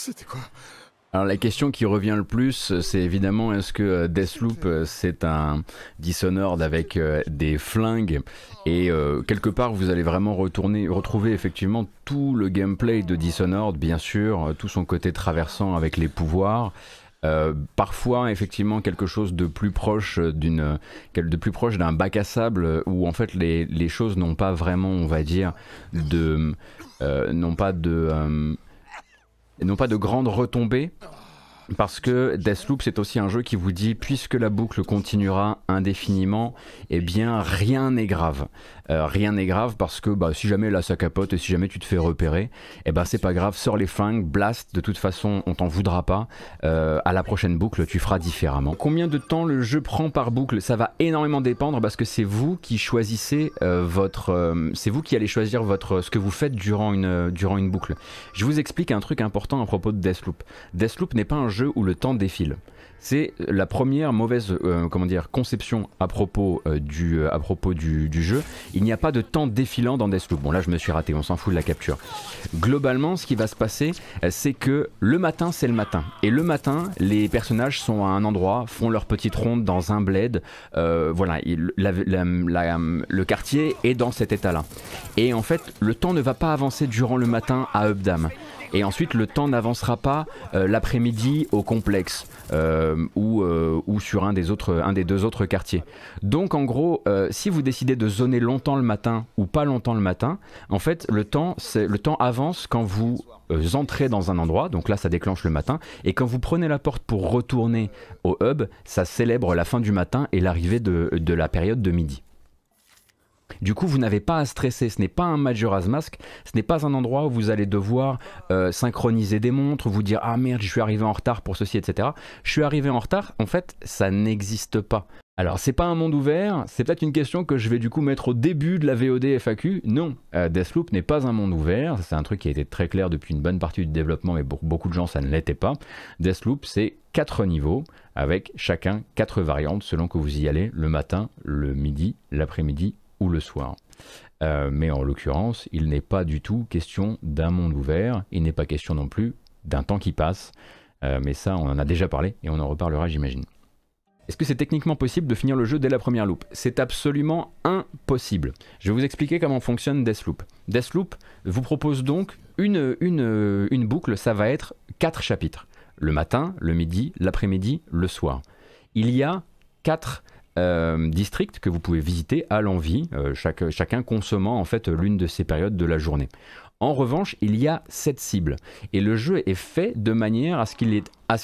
C'était quoi alors la question qui revient le plus, c'est évidemment est-ce que euh, Deathloop euh, c'est un Dishonored avec euh, des flingues et oh. quelque part vous allez vraiment retourner, retrouver effectivement tout le gameplay de Dishonored bien sûr, tout son côté traversant avec les pouvoirs. parfois effectivement quelque chose de plus proche d'une de plus proche d'un bac à sable où en fait les, choses n'ont pas vraiment on va dire de n'ont pas de et non pas de grandes retombées parce que Deathloop c'est aussi un jeu qui vous dit puisque la boucle continuera indéfiniment, eh bien rien n'est grave. Euh, rien n'est grave parce que bah, si jamais là ça capote et si jamais tu te fais repérer, eh ben c'est pas grave, sors les flingues, blast, de toute façon on t'en voudra pas. Euh, à la prochaine boucle tu feras différemment. Combien de temps le jeu prend par boucle Ça va énormément dépendre parce que c'est vous qui choisissez euh, votre, c'est vous qui allez choisir votre ce que vous faites durant une durant une boucle. Je vous explique un truc important à propos de Deathloop. Deathloop n'est pas un jeu où le temps défile. C'est la première mauvaise euh, comment dire, conception à propos, euh, du, euh, à propos du, jeu. Il n'y a pas de temps défilant dans Deathloop. Bon là je me suis raté, on s'en fout de la capture. Globalement ce qui va se passer c'est que le matin c'est le matin. Et le matin les personnages sont à un endroit, font leur petite ronde dans un bled. voilà, il, le quartier est dans cet état là. Et en fait le temps ne va pas avancer durant le matin à Updam. Et ensuite, le temps n'avancera pas euh, l'après-midi au complexe euh, ou, euh, ou, sur un des, autres, un des deux autres quartiers. Donc, en gros, si vous décidez de zoner longtemps le matin ou pas longtemps le matin, en fait, le temps, c'est le temps avance quand vous entrez dans un endroit, donc là ça déclenche le matin, et quand vous prenez la porte pour retourner au hub, ça célèbre la fin du matin et l'arrivée de la période de midi. Du coup, vous n'avez pas à stresser, ce n'est pas un Majora's Mask, ce n'est pas un endroit où vous allez devoir euh, synchroniser des montres, vous dire ah merde, je suis arrivé en retard pour ceci, etc. Je suis arrivé en retard, en fait, ça n'existe pas. Alors, c'est pas un monde ouvert, c'est peut-être une question que je vais du coup mettre au début de la VOD FAQ. Non, euh, Deathloop n'est pas un monde ouvert, c'est un truc qui a été très clair depuis une bonne partie du développement, mais pour beaucoup de gens ça ne l'était pas. Deathloop, c'est quatre niveaux, avec chacun quatre variantes selon que vous y allez le matin, le midi, l'après-midi le soir. Euh, mais en l'occurrence, il n'est pas du tout question d'un monde ouvert, il n'est pas question non plus d'un temps qui passe, euh, mais ça on en a déjà parlé et on en reparlera j'imagine. Est-ce que c'est techniquement possible de finir le jeu dès la première loupe C'est absolument impossible. Je vais vous expliquer comment fonctionne Deathloop. Deathloop vous propose donc une, une, boucle, ça va être quatre chapitres. Le matin, le midi, l'après-midi, le soir. Il y a quatre euh, district districts que vous pouvez visiter à l'envie, euh, chaque, chacun consommant en fait l'une de ces périodes de la journée. En revanche, il y a 7 cibles Et le jeu est fait de manière à ce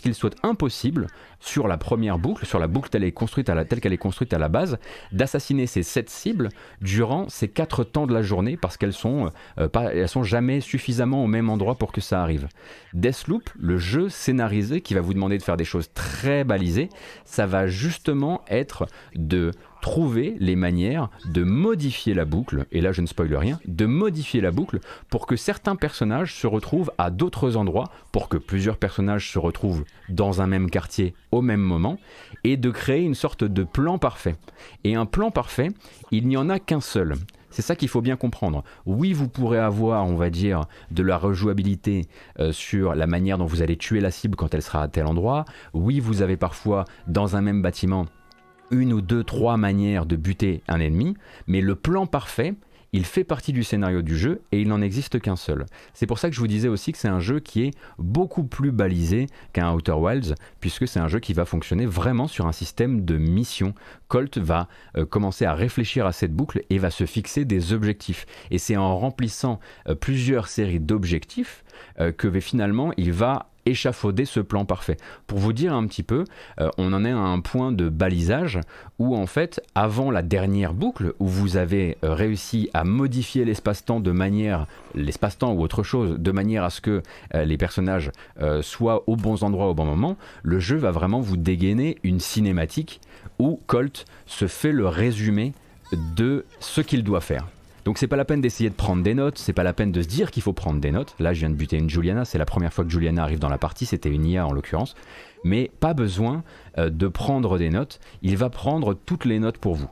qu'il soit impossible, sur la première boucle, sur la boucle telle qu'elle est construite à la, est construite à la base, d'assassiner ces sept cibles durant ces quatre temps de la journée parce qu'elles sont, euh, euh, sont jamais suffisamment au même endroit pour que ça arrive. Deathloop, le jeu scénarisé qui va vous demander de faire des choses très balisées, ça va justement être de trouver les manières de modifier la boucle, et là je ne spoile rien, de modifier la boucle pour que certains personnages se retrouvent à d'autres endroits, pour que plusieurs personnages se retrouvent dans un même quartier au même moment, et de créer une sorte de plan parfait. Et un plan parfait, il n'y en a qu'un seul. C'est ça qu'il faut bien comprendre. Oui, vous pourrez avoir, on va dire, de la rejouabilité euh, sur la manière dont vous allez tuer la cible quand elle sera à tel endroit. Oui, vous avez parfois, dans un même bâtiment, une ou deux, trois manières de buter un ennemi, mais le plan parfait, il fait partie du scénario du jeu et il n'en existe qu'un seul. C'est pour ça que je vous disais aussi que c'est un jeu qui est beaucoup plus balisé qu'un Outer Wilds, puisque c'est un jeu qui va fonctionner vraiment sur un système de mission. Colt va euh, commencer à réfléchir à cette boucle et va se fixer des objectifs. Et c'est en remplissant euh, plusieurs séries d'objectifs euh, que finalement il va échafauder ce plan parfait. Pour vous dire un petit peu, euh, on en est à un point de balisage où en fait, avant la dernière boucle, où vous avez euh, réussi à modifier l'espace-temps de manière, l'espace-temps ou autre chose, de manière à ce que les personnages soient au bons endroits au bon moment, le jeu va vraiment vous dégainer une cinématique où Colt se fait le résumé de ce qu'il doit faire. Donc c'est pas la peine d'essayer de prendre des notes, c'est pas la peine de se dire qu'il faut prendre des notes. Là, je viens de buter une Juliana, c'est la première fois que Juliana arrive dans la partie, c'était une IA en l'occurrence. Mais pas besoin euh, de prendre des notes, il va prendre toutes les notes pour vous.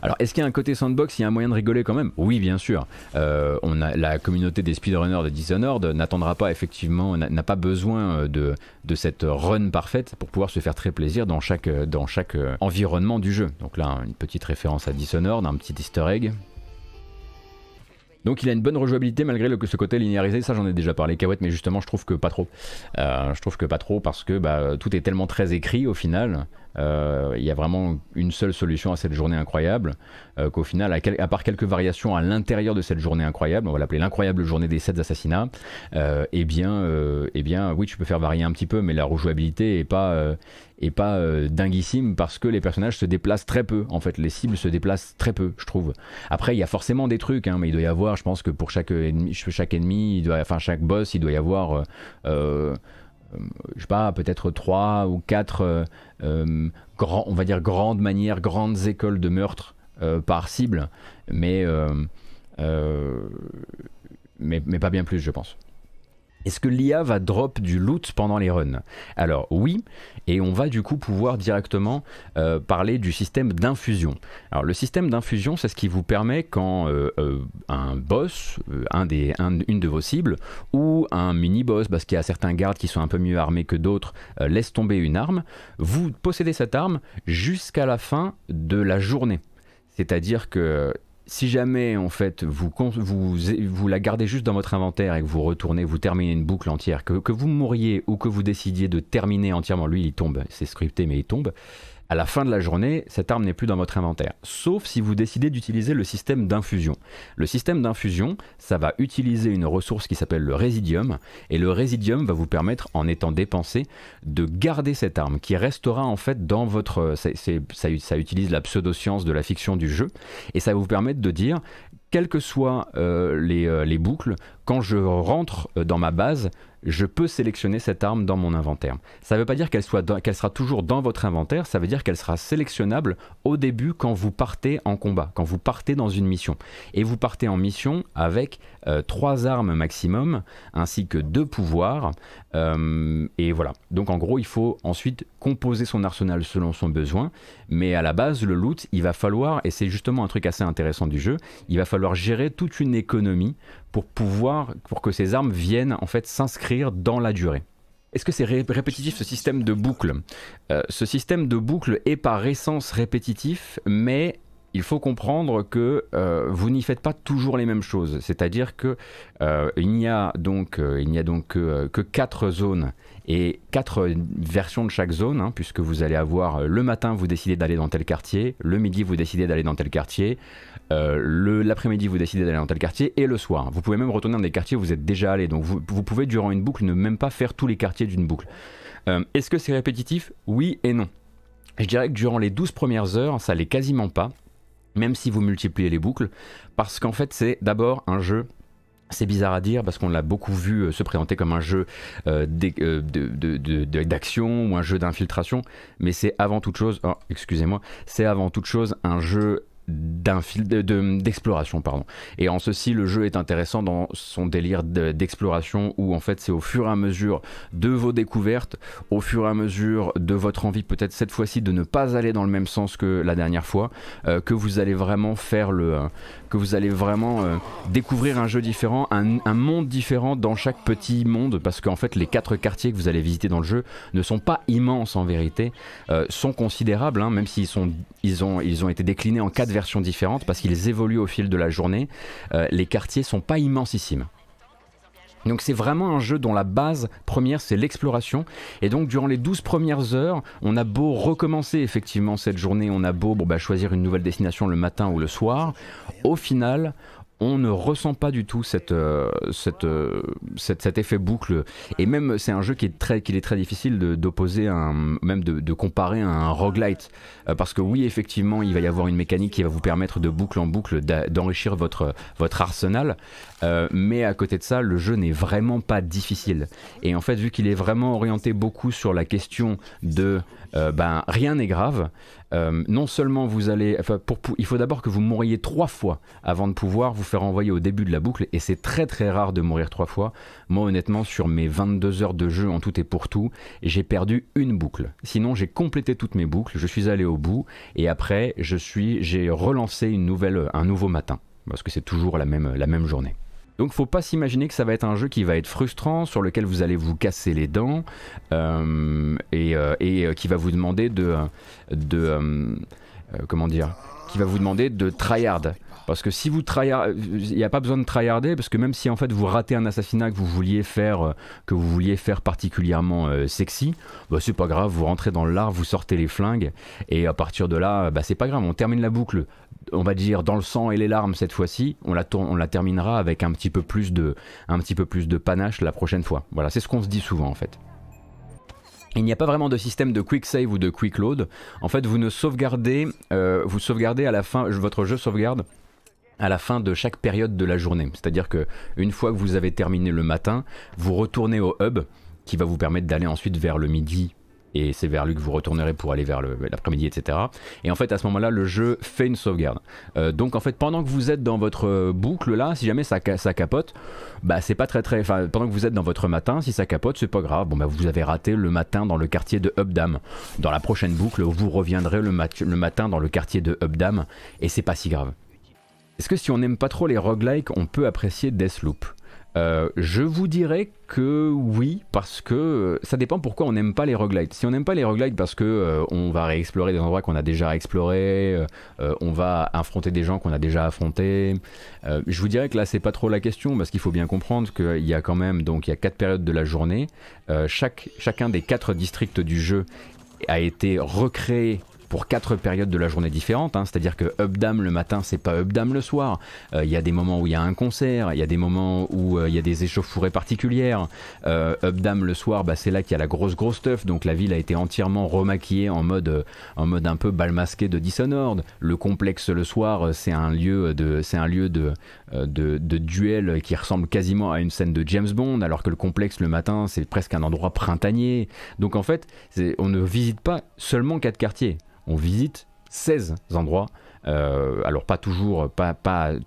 Alors, est-ce qu'il y a un côté sandbox, il y a un moyen de rigoler quand même Oui, bien sûr. Euh, la communauté des speedrunners de Dishonored n'attendra pas, effectivement, n'a pas besoin euh, de, cette run parfaite pour pouvoir se faire très plaisir dans chaque, dans chaque environnement du jeu. Donc là, une petite référence à Dishonored, un petit easter egg, donc il a une bonne rejouabilité malgré le, ce côté linéarisé. Ça, j'en ai déjà parlé, Kawet, mais justement, je trouve que pas trop. Euh, je trouve que pas trop parce que bah, tout est tellement très écrit au final. Euh, il y a vraiment une seule solution à cette journée incroyable. Euh, qu'au final, à, part quelques variations à l'intérieur de cette journée incroyable, on va l'appeler l'incroyable journée des 7 assassinats, eh bien, eh bien, oui, tu peux faire varier un petit peu, mais la rejouabilité est pas et pas euh, dinguissime parce que les personnages se déplacent très peu en fait les cibles se déplacent très peu je trouve après il y a forcément des trucs hein, mais il doit y avoir je pense que pour chaque euh, ennemi chaque ennemi il doit, enfin chaque boss il doit y avoir euh, euh je sais pas, peut-être trois ou quatre, grand, on va dire grandes manières, grandes écoles de meurtre par cible, mais, mais pas bien plus, je pense. Est-ce que l'IA va drop du loot pendant les runs Alors oui, et on va du coup pouvoir directement euh, parler du système d'infusion. Alors le système d'infusion, c'est ce qui vous permet quand euh, euh, un boss, un des, une de vos cibles, ou un mini-boss, parce qu'il y a certains gardes qui sont un peu mieux armés que d'autres, laisse tomber une arme, vous possédez cette arme jusqu'à la fin de la journée. C'est-à-dire que si jamais en fait vous, vous, vous, la gardez juste dans votre inventaire et que vous retournez, vous terminez une boucle entière, que, que vous mouriez ou que vous décidiez de terminer entièrement, lui il tombe, c'est scripté mais il tombe, à la fin de la journée, cette arme n'est plus dans votre inventaire, sauf si vous décidez d'utiliser le système d'infusion. Le système d'infusion, ça va utiliser une ressource qui s'appelle le résidium, et le résidium va vous permettre, en étant dépensé, de garder cette arme qui restera en fait dans votre... ça, utilise la pseudoscience de la fiction du jeu, et ça va vous permettre de dire quelles que soient euh, euh, les, boucles, quand je rentre euh, dans ma base, je peux sélectionner cette arme dans mon inventaire. Ça ne veut pas dire qu'elle sera toujours dans votre inventaire, ça veut dire qu'elle sera sélectionnable au début quand vous partez en combat, quand vous partez dans une mission. Et vous partez en mission avec euh, trois armes maximum, ainsi que deux pouvoirs. Euh, et voilà. Donc en gros, il faut ensuite composer son arsenal selon son besoin. Mais à la base, le loot, il va falloir, et c'est justement un truc assez intéressant du jeu, il va falloir gérer toute une économie pour pouvoir, pour que ces armes viennent en fait s'inscrire dans la durée. Est-ce que c'est répétitif ce système de boucle euh, Ce système de boucle est par essence répétitif, mais il faut comprendre que euh, vous n'y faites pas toujours les mêmes choses. C'est-à-dire qu'il euh, n'y a donc, euh, il a donc que quatre zones et quatre versions de chaque zone, hein, puisque vous allez avoir le matin, vous décidez d'aller dans tel quartier, le midi, vous décidez d'aller dans tel quartier, l'après-midi, vous décidez d'aller dans tel quartier, et le soir. Vous pouvez même retourner dans des quartiers où vous êtes déjà allé. Donc vous, pouvez, durant une boucle, ne même pas faire tous les quartiers d'une boucle. Est-ce que c'est répétitif Oui et non. Je dirais que durant les 12 premières heures, ça l'est quasiment pas même si vous multipliez les boucles, parce qu'en fait c'est d'abord un jeu c'est bizarre à dire parce qu'on l'a beaucoup vu euh, se présenter comme un jeu euh, euh, d'action ou un jeu d'infiltration, mais c'est avant toute chose, oh, excusez-moi, c'est avant toute chose un jeu d'un d'exploration. De, pardon. Et en ceci, le jeu est intéressant dans son délire d'exploration où en fait c'est au fur et à mesure de vos découvertes, au fur et à mesure de votre envie peut-être cette fois-ci de ne pas aller dans le même sens que la dernière fois, euh, que vous allez vraiment faire le, que vous allez vraiment euh, découvrir un jeu différent, un, monde différent dans chaque petit monde, parce qu'en fait les quatre quartiers que vous allez visiter dans le jeu ne sont pas immenses en vérité, euh, sont considérables, hein, même s'ils sont, ils ont, été déclinés en quatre versions différentes, parce qu'ils évoluent au fil de la journée, euh, les quartiers sont pas immensissimes. Donc c'est vraiment un jeu dont la base première c'est l'exploration et donc durant les 12 premières heures on a beau recommencer effectivement cette journée, on a beau bah, choisir une nouvelle destination le matin ou le soir, au final on ne ressent pas du tout euh, euh, cet effet boucle. Et même, c'est un jeu qui est très, qu'il est très difficile d'opposer, même de, comparer à un roguelite. Euh, parce que oui, effectivement, il va y avoir une mécanique qui va vous permettre de boucle en boucle d'enrichir votre, votre arsenal. mais à côté de ça, le jeu n'est vraiment pas difficile. Et en fait, vu qu'il est vraiment orienté beaucoup sur la question de euh, ben, rien n'est grave. Euh, non seulement vous allez, enfin, il faut d'abord que vous mouriez trois fois avant de pouvoir vous faire envoyer au début de la boucle, et c'est très très rare de mourir trois fois. Moi, honnêtement, sur mes 22 heures de jeu en tout et pour tout, j'ai perdu une boucle. Sinon, j'ai complété toutes mes boucles, je suis allé au bout, et après, je suis, j'ai relancé une nouvelle, un nouveau matin, parce que c'est toujours la même, la même journée. Donc faut pas s'imaginer que ça va être un jeu qui va être frustrant, sur lequel vous allez vous casser les dents euh, et, euh, euh, qui va vous demander de, comment dire, qui va vous demander de tryhard. Parce que si vous tryhard, il n'y a pas besoin de tryharder parce que même si en fait vous ratez un assassinat que vous vouliez faire, que vous vouliez faire particulièrement sexy, bah c'est pas grave, vous rentrez dans l'art, vous sortez les flingues et à partir de là, bah c'est pas grave, on termine la boucle on va dire dans le sang et les larmes cette fois-ci. On la terminera avec un petit peu plus de panache la prochaine fois. Voilà, c'est ce qu'on se dit souvent en fait. Il n'y a pas vraiment de système de quick save ou de quick load. En fait, vous ne sauvegardez, euh, vous sauvegardez à la fin, votre jeu sauvegarde à la fin de chaque période de la journée. C'est-à-dire que une fois que vous avez terminé le matin, vous retournez au hub qui va vous permettre d'aller ensuite vers le midi et c'est vers lui que vous retournerez pour aller vers l'après-midi, etc. Et en fait, à ce moment-là, le jeu fait une sauvegarde. Euh, donc en fait, pendant que vous êtes dans votre boucle là, si jamais ça, capote, bah c'est pas très très. Enfin, pendant que vous êtes dans votre matin, si ça capote, c'est pas grave. Bon bah vous avez raté le matin dans le quartier de Updam. Dans la prochaine boucle, vous reviendrez le, le matin dans le quartier de Updam et c'est pas si grave. Est-ce que si on n'aime pas trop les roguelikes, on peut apprécier Deathloop euh, je vous dirais que oui, parce que euh, ça dépend pourquoi on n'aime pas les roguelites. Si on n'aime pas les roguelites parce que euh, on va réexplorer des endroits qu'on a déjà explorés, on va affronter des gens qu'on a déjà affrontés, je vous dirais que là c'est pas trop la question, parce qu'il faut bien comprendre qu'il y a quand même, donc il y a quatre périodes de la journée, chaque, chacun des quatre districts du jeu a été recréé pour quatre périodes de la journée différentes. Hein. C'est-à-dire que Updam le matin, c'est pas Updam le soir. Euh, il y a des moments où il y a un concert, il y a des moments où euh, il y a des échauffourées particulières. Euh, Updam le soir, bah, c'est là qu'il y a la grosse grosse stuff. Donc la ville a été entièrement remaquillée en mode, en mode un peu bal masqué de Dishonored. Le complexe le soir, c'est un lieu de, c'est un lieu de, euh, de, duels qui ressemble quasiment à une scène de James Bond, alors que le complexe le matin, c'est presque un endroit printanier. Donc en fait, on ne visite pas seulement quatre quartiers, on visite 16 endroits euh, alors pas toujours, pas,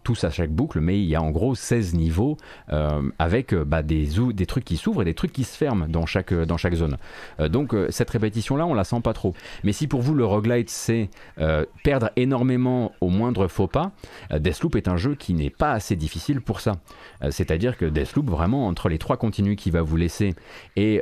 tous à chaque boucle, mais il y a en gros 16 niveaux euh, avec euh, bah, des, des trucs qui s'ouvrent et des trucs qui se ferment dans chaque, dans chaque zone. donc cette répétition-là, on la sent pas trop. Mais si pour vous le roguelite c'est perdre énormément au moindre faux pas, Deathloop est un jeu qui n'est pas assez difficile pour ça. C'est-à-dire que Deathloop, vraiment, entre les trois continus qui va vous laisser et,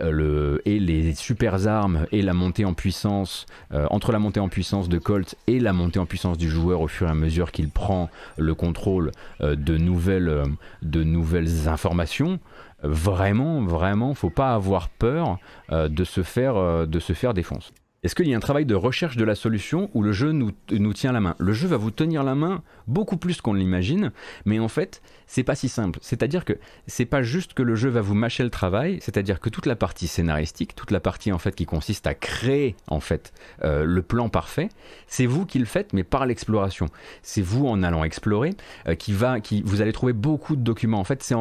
et les super armes et la montée en puissance, entre la montée en puissance de Colt et la montée en puissance du joueur, au fur et à mesure qu'il prend le contrôle euh, de nouvelles, euh, de nouvelles informations vraiment, vraiment, faut pas avoir peur euh, de, se faire, de se faire défoncer. Est-ce qu'il y a un travail de recherche de la solution où le jeu nous, nous tient la main Le jeu va vous tenir la main beaucoup plus qu'on l'imagine, mais en fait, c'est pas si simple. C'est-à-dire que c'est pas juste que le jeu va vous mâcher le travail, c'est-à-dire que toute la partie scénaristique, toute la partie en fait qui consiste à créer en fait euh, le plan parfait, c'est vous qui le faites, mais par l'exploration. C'est vous en allant explorer euh, qui va, qui vous allez trouver beaucoup de documents. En fait, c'est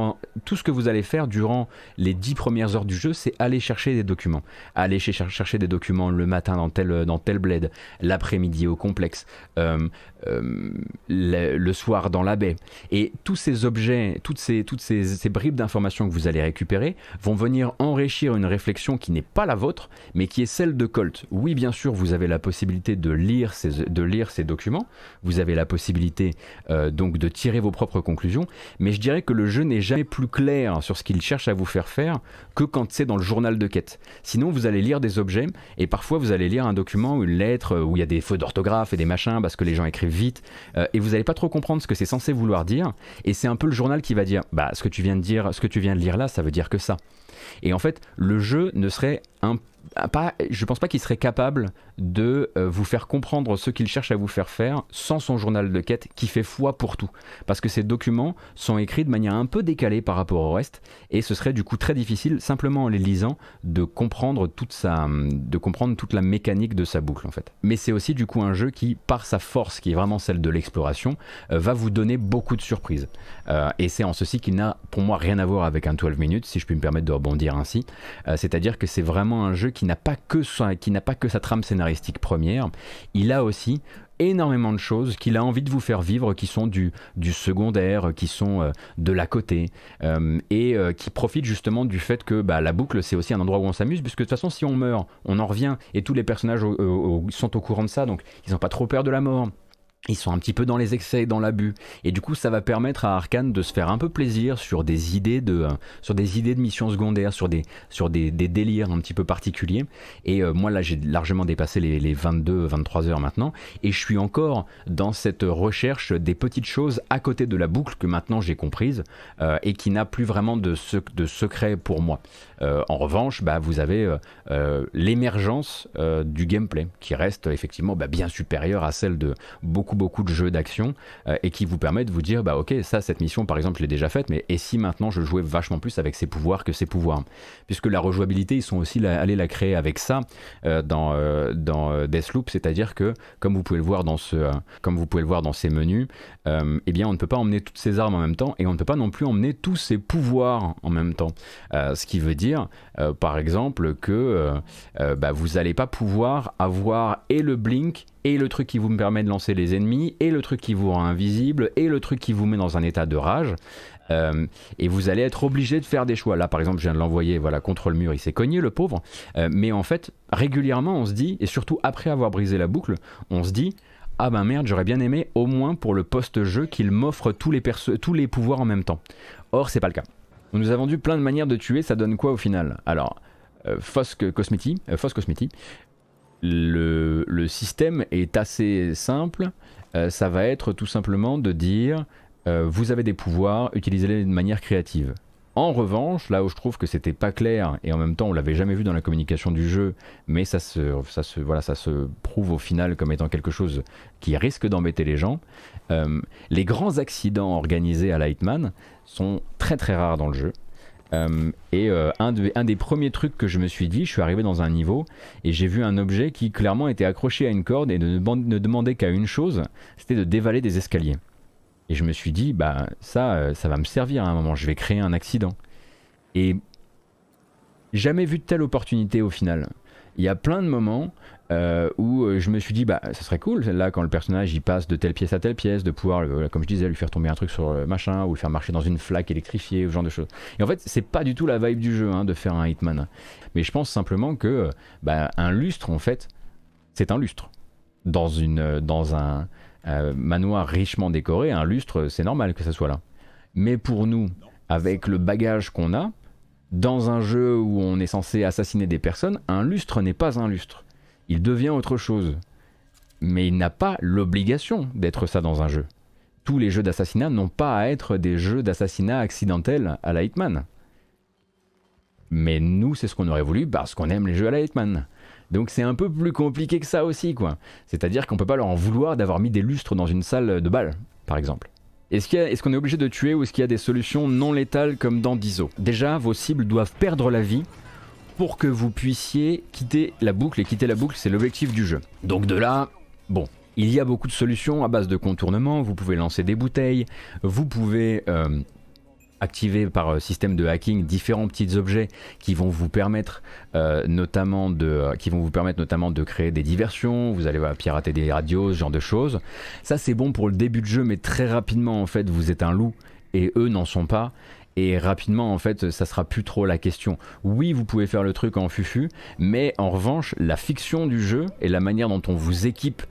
tout ce que vous allez faire durant les dix premières heures du jeu, c'est aller chercher des documents, aller chercher des documents le matin dans tel dans tel bled, l'après-midi au complexe, euh, euh, le, soir dans la baie. Et tous ces objets, toutes ces, bribes d'informations que vous allez récupérer vont venir enrichir une réflexion qui n'est pas la vôtre, mais qui est celle de Colt. Oui, bien sûr, vous avez la possibilité de lire ces, documents, vous avez la possibilité euh, donc de tirer vos propres conclusions, mais je dirais que le jeu n'est jamais plus clair sur ce qu'il cherche à vous faire faire que quand c'est dans le journal de quête. Sinon, vous allez lire des objets, et parfois vous allez lire un document, une lettre, où il y a des fautes d'orthographe et des machins, parce que les gens écrivent vite, euh, et vous n'allez pas trop comprendre ce que c'est censé vouloir dire, et c'est un peu le journal qui va dire, bah ce que tu viens de dire, ce que tu viens de lire là, ça veut dire que ça. Et en fait, le jeu ne serait un ah, pas, je pense pas qu'il serait capable de euh, vous faire comprendre ce qu'il cherche à vous faire faire sans son journal de quête qui fait foi pour tout. Parce que ces documents sont écrits de manière un peu décalée par rapport au reste et ce serait du coup très difficile, simplement en les lisant, de comprendre toute, sa, de comprendre toute la mécanique de sa boucle en fait. Mais c'est aussi du coup un jeu qui, par sa force, qui est vraiment celle de l'exploration, euh, va vous donner beaucoup de surprises. Euh, et c'est en ceci qu'il n'a pour moi rien à voir avec un 12 minutes, si je puis me permettre de rebondir ainsi. C'est-à-dire que c'est vraiment un jeu qui n'a pas, que sa, qui pas que sa trame scénaristique première, il a aussi énormément de choses qu'il a envie de vous faire vivre qui sont du, du secondaire, qui sont euh, de la côté euh, et euh, qui profitent justement du fait que bah, la boucle c'est aussi un endroit où on s'amuse puisque de toute façon si on meurt on en revient et tous les personnages sont au courant de ça donc ils n'ont pas trop peur de la mort ils sont un petit peu dans les excès, dans l'abus, et du coup ça va permettre à Arkane de se faire un peu plaisir sur des idées de, euh, sur des idées de missions secondaires, sur des, sur des, des délires un petit peu particuliers. Et euh, moi là j'ai largement dépassé les, les 22-23 heures maintenant, et je suis encore dans cette recherche des petites choses à côté de la boucle que maintenant j'ai comprise euh, et qui n'a plus vraiment de, de secret pour moi. Euh, en revanche, bah, vous avez euh, euh, l'émergence du gameplay qui reste effectivement bah, bien supérieur à celle de beaucoup beaucoup de jeux d'action et qui vous permet de vous dire bah ok ça cette mission par exemple je l'ai déjà faite mais et si maintenant je jouais vachement plus avec ses pouvoirs que ses pouvoirs puisque la rejouabilité ils sont aussi allés la créer avec ça dans Deathloop c'est-à-dire que comme vous pouvez le voir dans ce comme vous pouvez le voir dans ces menus eh bien on ne peut pas emmener toutes ces armes en même temps et on ne peut pas non plus emmener tous ses pouvoirs en même temps ce qui veut dire euh, par exemple, que euh, euh, bah, vous n'allez pas pouvoir avoir et le blink, et le truc qui vous permet de lancer les ennemis, et le truc qui vous rend invisible, et le truc qui vous met dans un état de rage. et vous allez être obligé de faire des choix. Là, par exemple, je viens de l'envoyer voilà, contre le mur, il s'est cogné, le pauvre. mais en fait, régulièrement, on se dit, et surtout après avoir brisé la boucle, on se dit, ah ben merde, j'aurais bien aimé au moins pour le post-jeu qu'il m'offre tous les, tous les pouvoirs en même temps. Or, c'est pas le cas nous avons vendu plein de manières de tuer, ça donne quoi au final Alors, euh, Fosque euh, le, système est assez simple. Euh, ça va être tout simplement de dire euh, vous avez des pouvoirs, utilisez-les de manière créative. En revanche, là où je trouve que c'était pas clair et en même temps on l'avait jamais vu dans la communication du jeu, mais ça se, ça se, ça se prouve au final comme étant quelque chose qui risque d'embêter les gens. Euh, les grands accidents organisés à Lightman sont très très rares dans le jeu. Euh, et euh, un, un, des premiers trucs que je me suis dit, je suis arrivé dans un niveau et j'ai vu un objet qui clairement était accroché à une corde et ne demandait qu'à une chose, c'était de dévaler des escaliers. Et je me suis dit, bah ça, euh, ça va me servir à un moment, je vais créer un accident. Et jamais vu de telle opportunité au final. Il y a plein de moments euh, où euh, je me suis dit, bah ça serait cool, là quand le personnage y passe de telle pièce à telle pièce, de pouvoir, comme je disais, lui faire tomber un truc sur le machin, ou le faire marcher dans une flaque électrifiée, ou ce genre de choses. Et en fait, c'est pas du tout la vibe du jeu hein, de faire un Hitman. Mais je pense simplement que bah, un lustre, en fait, c'est un lustre. Dans, une, dans un, euh, manoir richement décoré, un lustre, c'est normal que ça soit là. Mais pour nous, avec le bagage qu'on a, dans un jeu où on est censé assassiner des personnes, un lustre n'est pas un lustre. Il devient autre chose. Mais il n'a pas l'obligation d'être ça dans un jeu. Tous les jeux d'assassinat n'ont pas à être des jeux d'assassinat accidentels à la Hitman. Mais nous, c'est ce qu'on aurait voulu parce qu'on aime les jeux à la Hitman. Donc c'est un peu plus compliqué que ça aussi, quoi. C'est-à-dire qu'on peut pas leur en vouloir d'avoir mis des lustres dans une salle de bal, par exemple. Est-ce qu'on est, est obligé de tuer ou est-ce qu'il y a des solutions non létales comme dans Dizo Déjà, vos cibles doivent perdre la vie pour que vous puissiez quitter la boucle, et quitter la boucle, c'est l'objectif du jeu. Donc de là, bon, il y a beaucoup de solutions à base de contournement, vous pouvez lancer des bouteilles, vous pouvez euh, activer par euh, système de hacking différents petits objets qui vont vous permettre euh, notamment de euh, qui vont vous permettre notamment de créer des diversions vous allez pirater des radios ce genre de choses ça c'est bon pour le début de jeu mais très rapidement en fait vous êtes un loup et eux n'en sont pas et rapidement en fait ça sera plus trop la question. Oui vous pouvez faire le truc en fufu mais en revanche la fiction du jeu et la manière dont on vous équipe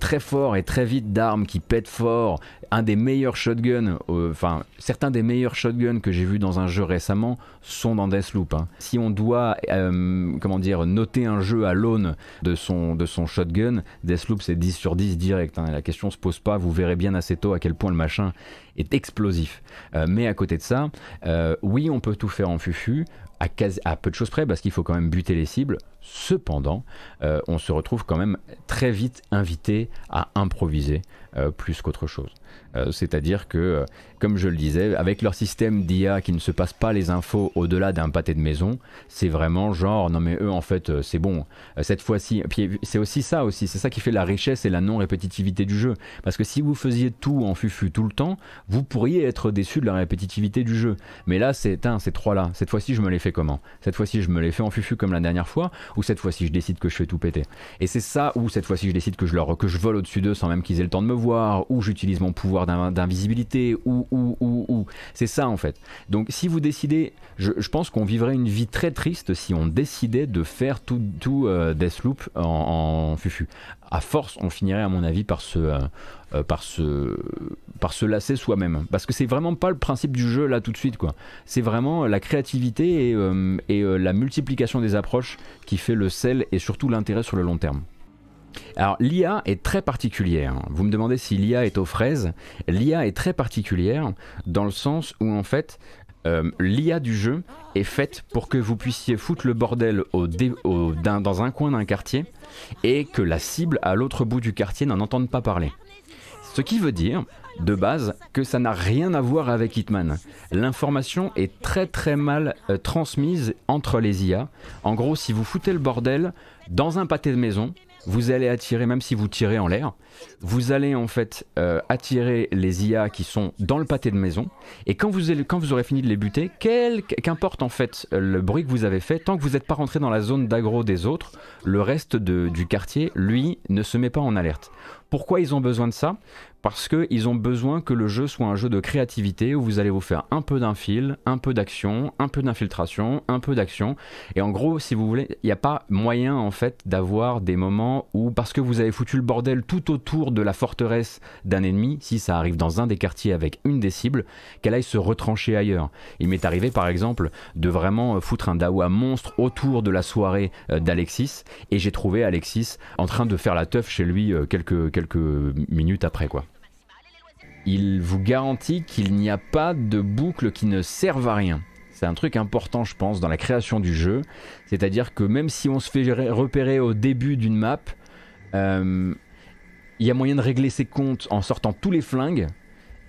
très fort et très vite d'armes qui pètent fort, un des meilleurs shotguns, euh, enfin certains des meilleurs shotguns que j'ai vu dans un jeu récemment sont dans Deathloop. Hein. Si on doit euh, comment dire noter un jeu à l'aune de son, de son shotgun, Deathloop c'est 10 sur 10 direct. Hein. La question se pose pas, vous verrez bien assez tôt à quel point le machin est explosif. Euh, mais à côté de ça, oui on peut tout faire en fufu, à, peu de choses près parce qu'il faut quand même buter les cibles. Cependant, on se retrouve quand même très vite invité à improviser plus qu'autre chose. Euh, c'est-à-dire que, euh, comme je le disais, avec leur système d'IA qui ne se passe pas les infos au-delà d'un pâté de maison, c'est vraiment genre, non mais eux en fait euh, c'est bon, cette fois-ci, c'est aussi ça aussi, c'est ça qui fait la richesse et la non-répétitivité du jeu. Parce que si vous faisiez tout en fufu tout le temps, vous pourriez être déçu de la répétitivité du jeu. Mais là c'est, ces trois-là, cette fois-ci je me les fais comment Cette fois-ci je me les fais en fufu comme la dernière fois, ou cette fois-ci je décide que je fais tout péter Et c'est ça où cette fois-ci je décide que je, leur, que je vole au-dessus d'eux sans même qu'ils aient le temps de me voir, ou j'utilise mon pouvoir d'invisibilité ou, ou, ou, C'est ça en fait. Donc si vous décidez, je, pense qu'on vivrait une vie très triste si on décidait de faire tout, tout des euh, Deathloop en, fufu. À force, on finirait à mon avis par se, euh, euh, par se, par se lasser soi-même. Parce que c'est vraiment pas le principe du jeu là tout de suite quoi. C'est vraiment la créativité et la multiplication des approches qui fait le sel et surtout l'intérêt sur le long terme. Alors l'IA est très particulière. Vous me demandez si l'IA est aux fraises. L'IA est très particulière dans le sens où en fait euh, l'IA du jeu est faite pour que vous puissiez foutre le bordel dans un coin d'un quartier et que la cible à l'autre bout du quartier n'en entende pas parler. Ce qui veut dire, de base, que ça n'a rien à voir avec Hitman. L'information est très très mal euh, transmise entre les IA. En gros, si vous foutez le bordel dans un pâté de maison, vous allez attirer, même si vous tirez en l'air, vous allez en fait euh, attirer les IA qui sont dans le pâté de maison. Et quand vous, quand vous aurez fini de les buter, qu'importe en fait euh, le bruit que vous avez fait, tant que vous n'êtes pas rentré dans la zone d'agro des autres, le reste de, du quartier, lui, ne se met pas en alerte. Pourquoi ils ont besoin de ça parce qu'ils ont besoin que le jeu soit un jeu de créativité où vous allez vous faire un peu d'infil, un peu d'action, un peu d'infiltration, un peu d'action. Et en gros, si vous voulez, il n'y a pas moyen en fait d'avoir des moments où, parce que vous avez foutu le bordel tout autour de la forteresse d'un ennemi, si ça arrive dans un des quartiers avec une des cibles, qu'elle aille se retrancher ailleurs. Il m'est arrivé par exemple de vraiment euh, foutre un dawa monstre autour de la soirée euh, d'Alexis et j'ai trouvé Alexis en train de faire la teuf chez lui euh, quelques, quelques minutes après quoi il vous garantit qu'il n'y a pas de boucle qui ne serve à rien. C'est un truc important, je pense, dans la création du jeu. C'est-à-dire que même si on se fait repérer au début d'une map, euh, il y a moyen de régler ses comptes en sortant tous les flingues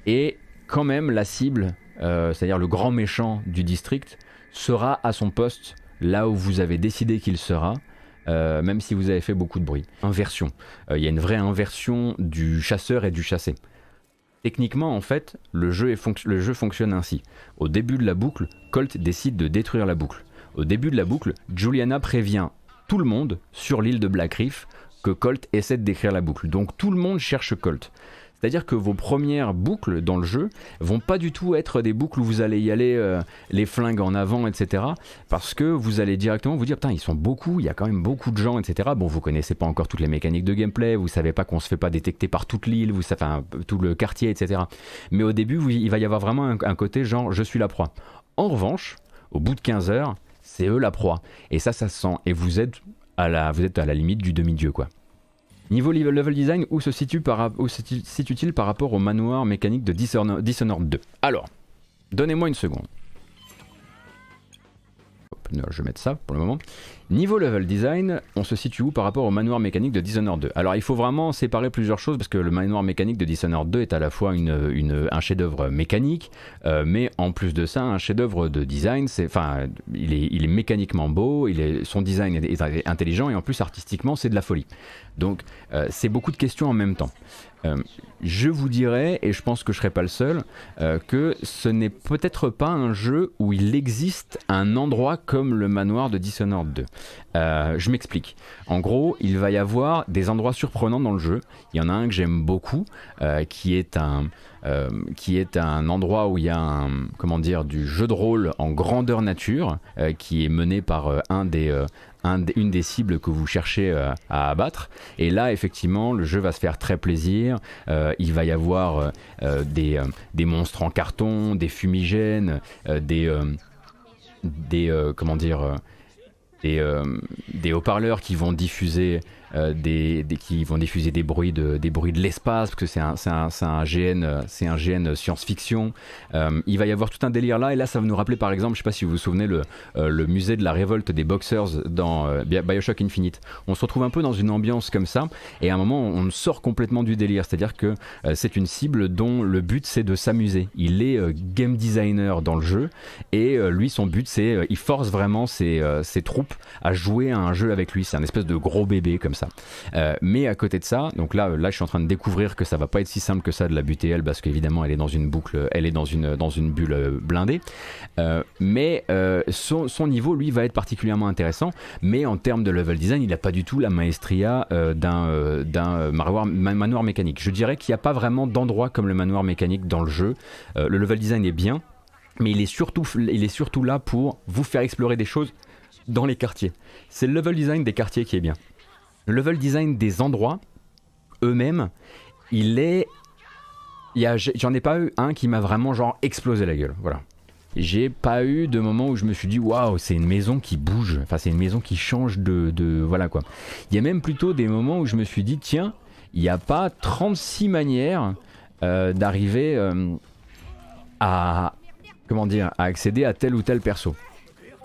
et quand même la cible, euh, c'est-à-dire le grand méchant du district, sera à son poste là où vous avez décidé qu'il sera. Euh, même si vous avez fait beaucoup de bruit. Inversion. Il y a une vraie inversion du chasseur et du chassé. Techniquement, en fait, le jeu, le jeu, fonctionne ainsi. Au début de la boucle, Colt décide de détruire la boucle. Au début de la boucle, Juliana prévient tout le monde sur l'île de Black Reef que Colt essaie de décrire la boucle. Donc tout le monde cherche Colt. C'est-à-dire que vos premières boucles dans le jeu vont pas du tout être des boucles où vous allez y aller euh, les flingues en avant, etc. Parce que vous allez directement vous dire putain ils sont beaucoup, il y a quand même beaucoup de gens, etc. Bon vous connaissez pas encore toutes les mécaniques de gameplay, vous savez pas qu'on se fait pas détecter par toute l'île, vous savez, enfin, tout le quartier, etc. Mais au début il va y avoir vraiment un, côté genre je suis la proie. En revanche, au bout de 15 heures, c'est eux la proie. Et ça ça se sent et vous êtes à la, vous êtes à la limite du demi-dieu quoi. Niveau level design, où se situe par, où t il par rapport au manoir mécanique de Dishonored, 2 Alors, donnez-moi une seconde. je vais mettre ça pour le moment. Niveau level design, on se situe où par rapport au manoir mécanique de Dishonored 2 Alors il faut vraiment séparer plusieurs choses parce que le manoir mécanique de Dishonored 2 est à la fois une, un chef-d'œuvre mécanique, euh, mais en plus de ça, un chef-d'œuvre de design. enfin, il est, mécaniquement beau, il est, son design est, intelligent et en plus artistiquement, c'est de la folie. Donc euh, c'est beaucoup de questions en même temps. Euh, je vous dirais, et je pense que je ne serai pas le seul, que ce n'est peut-être pas un jeu où il existe un endroit comme le manoir de Dishonored 2. Euh, je m'explique. En gros, il va y avoir des endroits surprenants dans le jeu. Il y en a un que j'aime beaucoup, euh, qui est un euh, qui est un endroit où il y a un, comment dire du jeu de rôle en grandeur nature, qui est mené par un des une des cibles que vous cherchez à abattre. Et là, effectivement, le jeu va se faire très plaisir. il va y avoir des, monstres en carton, des fumigènes, des, des comment dire des, euh, des haut-parleurs qui vont diffuser euh, des, qui vont diffuser des bruits de, des bruits de l'espace, parce que c'est un, un, un, GN, c'est un GN euh, euh, science-fiction. il va y avoir tout un délire là, et là ça va nous rappeler par exemple, je sais pas si vous vous souvenez, le, le musée de la révolte des boxers dans Bioshock Infinite. On se retrouve un peu dans une ambiance comme ça, et à un moment on sort complètement du délire, c'est-à-dire que c'est une cible dont le but c'est de s'amuser. Il est game designer dans le jeu, et lui son but c'est, il force vraiment ses, ses troupes à jouer à un jeu avec lui. C'est un espèce de gros bébé comme ça euh, mais à côté de ça, donc là, là, je suis en train de découvrir que ça va pas être si simple que ça de la buter elle, parce qu'évidemment, elle est dans une boucle, elle est dans une, dans une bulle euh, blindée. Euh, mais son, niveau, lui, va être particulièrement intéressant. Mais en termes de level design, il n'a pas du tout la maestria d'un d'un manoir, mécanique. Je dirais qu'il n'y a pas vraiment d'endroit comme le manoir mécanique dans le jeu. le level design est bien, mais il est, surtout, il est surtout là pour vous faire explorer des choses dans les quartiers. C'est le level design des quartiers qui est bien. Le level design des endroits eux-mêmes, il est. J'en ai pas eu un qui m'a vraiment genre explosé la gueule. Voilà. J'ai pas eu de moment où je me suis dit waouh, c'est une maison qui bouge. Enfin, c'est une maison qui change de, Voilà quoi. Il y a même plutôt des moments où je me suis dit tiens, il n'y a pas 36 manières euh, d'arriver euh, à. Comment dire À accéder à tel ou tel perso.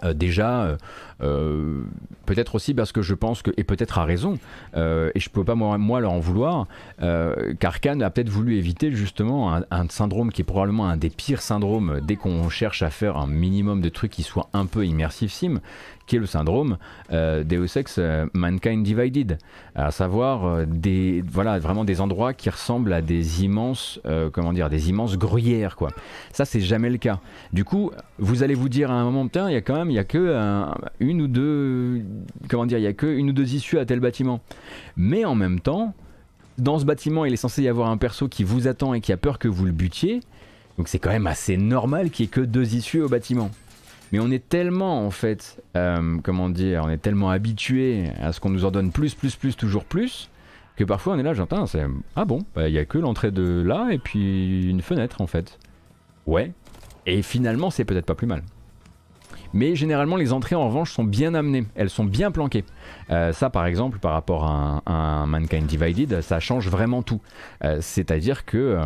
Euh, déjà, euh, peut-être aussi parce que je pense que, et peut-être à raison, euh, et je ne peux pas moi, moi, leur en vouloir, euh, car Khan a peut-être voulu éviter justement un, syndrome qui est probablement un des pires syndromes dès qu'on cherche à faire un minimum de trucs qui soient un peu immersifs sim, qui est le syndrome euh, des Ex Mankind Divided, à savoir des, voilà, vraiment des endroits qui ressemblent à des immenses, comment dire, des immenses gruyères quoi. Ça c'est jamais le cas. Du coup, vous allez vous dire à un moment, il y a quand même, il a que une une ou deux, comment dire, il y a que une ou deux issues à tel bâtiment. Mais en même temps, dans ce bâtiment, il est censé y avoir un perso qui vous attend et qui a peur que vous le butiez. Donc c'est quand même assez normal qu'il y ait que deux issues au bâtiment. Mais on est tellement en fait, euh, comment dire, on est tellement habitué à ce qu'on nous en donne plus, plus, plus, toujours plus, que parfois on est là, j'entends, c'est ah bon, bah, il n'y a que l'entrée de là et puis une fenêtre en fait. Ouais. Et finalement, c'est peut-être pas plus mal. Mais généralement, les entrées en revanche sont bien amenées, elles sont bien planquées. Euh, ça, par exemple, par rapport à un, Mankind Divided, ça change vraiment tout. Euh, c'est-à-dire que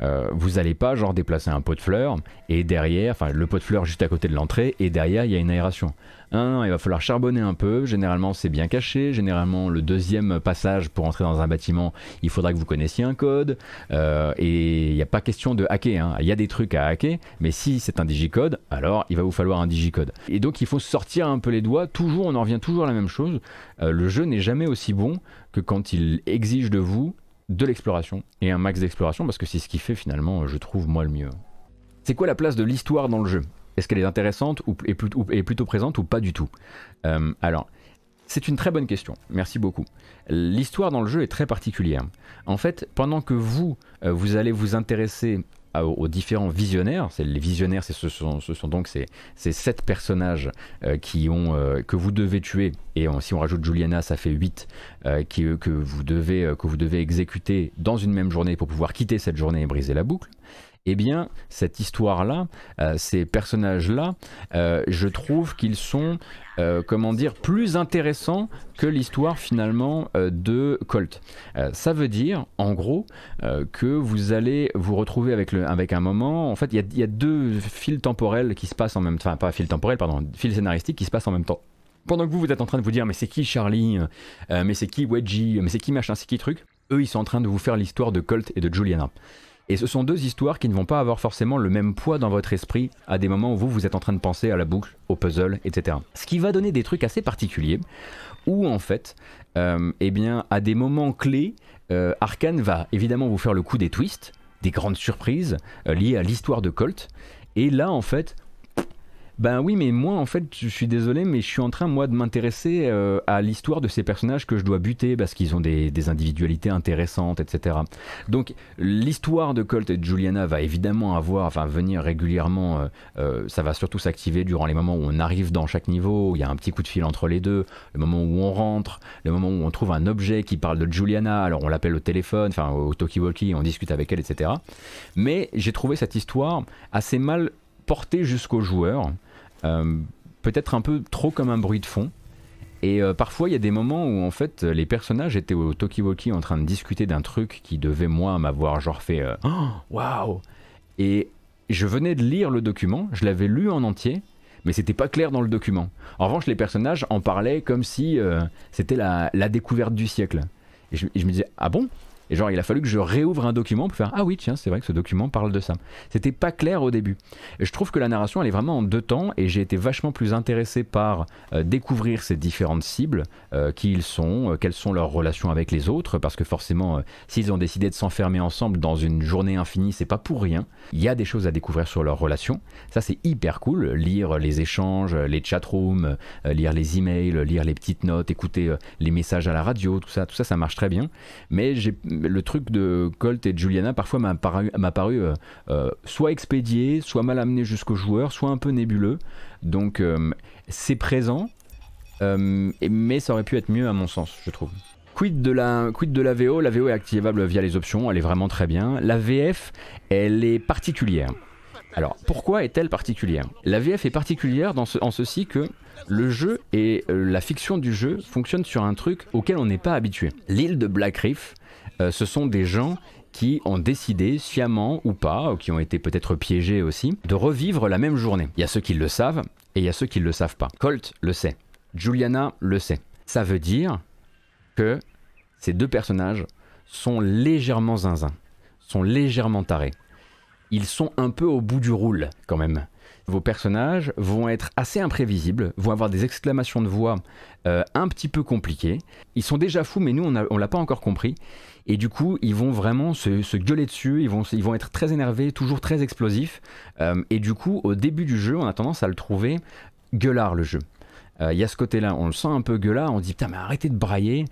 euh, vous n'allez pas genre déplacer un pot de fleurs et derrière, enfin le pot de fleurs juste à côté de l'entrée et derrière il y a une aération il va falloir charbonner un peu. Généralement, c'est bien caché. Généralement, le deuxième passage pour entrer dans un bâtiment, il faudra que vous connaissiez un code. Euh, et il n'y a pas question de hacker. Hein. Il y a des trucs à hacker, mais si c'est un digicode, alors il va vous falloir un digicode. Et donc, il faut sortir un peu les doigts. Toujours, on en revient toujours à la même chose. Euh, le jeu n'est jamais aussi bon que quand il exige de vous de l'exploration et un max d'exploration parce que c'est ce qui fait finalement, je trouve, moi le mieux. C'est quoi la place de l'histoire dans le jeu est-ce qu'elle est intéressante ou plutôt, présente ou pas du tout euh, Alors, c'est une très bonne question. Merci beaucoup. L'histoire dans le jeu est très particulière. En fait, pendant que vous, euh, vous allez vous intéresser aux différents visionnaires, les visionnaires, ce sont, ce sont, donc ces, 7 sept personnages euh, qui ont, que vous devez tuer, et si on rajoute Juliana, ça fait 8, qui, que, vous devez, que vous devez exécuter dans une même journée pour pouvoir quitter cette journée et briser la boucle eh bien, cette histoire-là, euh, ces personnages-là, euh, je trouve qu'ils sont, euh, comment dire, plus intéressants que l'histoire finalement de Colt. ça veut dire, en gros, que vous allez vous retrouver avec, avec un moment. En fait, il y, a deux fils temporels qui se passent en même temps, enfin, pas fils temporels, pardon, fils scénaristiques qui se passent en même temps pendant que vous, vous êtes en train de vous dire mais c'est qui Charlie, mais c'est qui Wedgie, mais c'est qui machin, c'est qui truc, eux ils sont en train de vous faire l'histoire de Colt et de Juliana. Et ce sont deux histoires qui ne vont pas avoir forcément le même poids dans votre esprit à des moments où vous, vous êtes en train de penser à la boucle, au puzzle, etc. Ce qui va donner des trucs assez particuliers où en fait, euh, eh bien, à des moments clés, euh, Arkane va évidemment vous faire le coup des twists, des grandes surprises euh, liées à l'histoire de Colt. Et là, en fait, ben oui, mais moi, en fait, je suis désolé, mais je suis en train, moi, de m'intéresser euh, à l'histoire de ces personnages que je dois buter parce qu'ils ont des, individualités intéressantes, etc. Donc, l'histoire de Colt et de Juliana va évidemment avoir, enfin, venir régulièrement, euh, euh, ça va surtout s'activer durant les moments où on arrive dans chaque niveau, où il y a un petit coup de fil entre les deux, le moment où on rentre, le moment où on trouve un objet qui parle de Juliana, alors on l'appelle au téléphone, enfin, au talkie-walkie, on discute avec elle, etc. Mais j'ai trouvé cette histoire assez mal porté jusqu'au joueur, euh, peut-être un peu trop comme un bruit de fond. Et euh, parfois, il y a des moments où en fait, les personnages étaient au Tokiwoki en train de discuter d'un truc qui devait moi m'avoir genre fait euh, waouh Et je venais de lire le document, je l'avais lu en entier, mais c'était pas clair dans le document. En revanche, les personnages en parlaient comme si c'était la, découverte du siècle. et je, me disais, ah bon et genre, il a fallu que je réouvre un document pour faire Ah oui, tiens, c'est vrai que ce document parle de ça. C'était pas clair au début. je trouve que la narration, elle est vraiment en deux temps et j'ai été vachement plus intéressé par euh, découvrir ces différentes cibles, euh, qui ils sont, euh, quelles sont leurs relations avec les autres, parce que forcément, s'ils ont décidé de s'enfermer ensemble dans une journée infinie, c'est pas pour rien. Il y a des choses à découvrir sur leurs relations. Ça, c'est hyper cool. Lire les échanges, les chatrooms, lire les emails, lire les petites notes, écouter les messages à la radio, tout ça, tout ça, ça marche très bien. Mais j'ai le truc de Colt et de Juliana parfois m'a paru, paru euh, euh, soit expédié, soit mal amené jusqu'au joueur, soit un peu nébuleux. Donc euh, c'est présent, mais ça aurait pu être mieux à mon sens, je trouve. Quid de, la, quid de la VO La VO est activable via les options, elle est vraiment très bien. La VF, elle est particulière. Alors, pourquoi est-elle particulière La VF est particulière dans en ceci que le jeu et la fiction du jeu fonctionnent sur un truc auquel on n'est pas habitué. L'île de Black Reef, euh, ce sont des gens qui ont décidé, sciemment ou pas, ou qui ont été peut-être piégés aussi, de revivre la même journée. Il y a ceux qui le savent et il y a ceux qui ne le savent pas. Colt le sait. Juliana le sait. Ça veut dire que ces deux personnages sont légèrement zinzins, sont légèrement tarés. Ils sont un peu au bout du roule quand même vos personnages vont être assez imprévisibles, vont avoir des exclamations de voix euh, un petit peu compliquées. Ils sont déjà fous, mais nous, on ne l'a pas encore compris. Et du coup, ils vont vraiment se, gueuler dessus, ils vont, ils vont, être très énervés, toujours très explosifs. Euh, et du coup, au début du jeu, on a tendance à le trouver gueulard, le jeu. Euh, il y a ce côté-là, on le sent un peu gueulard, on dit putain mais arrêtez de brailler.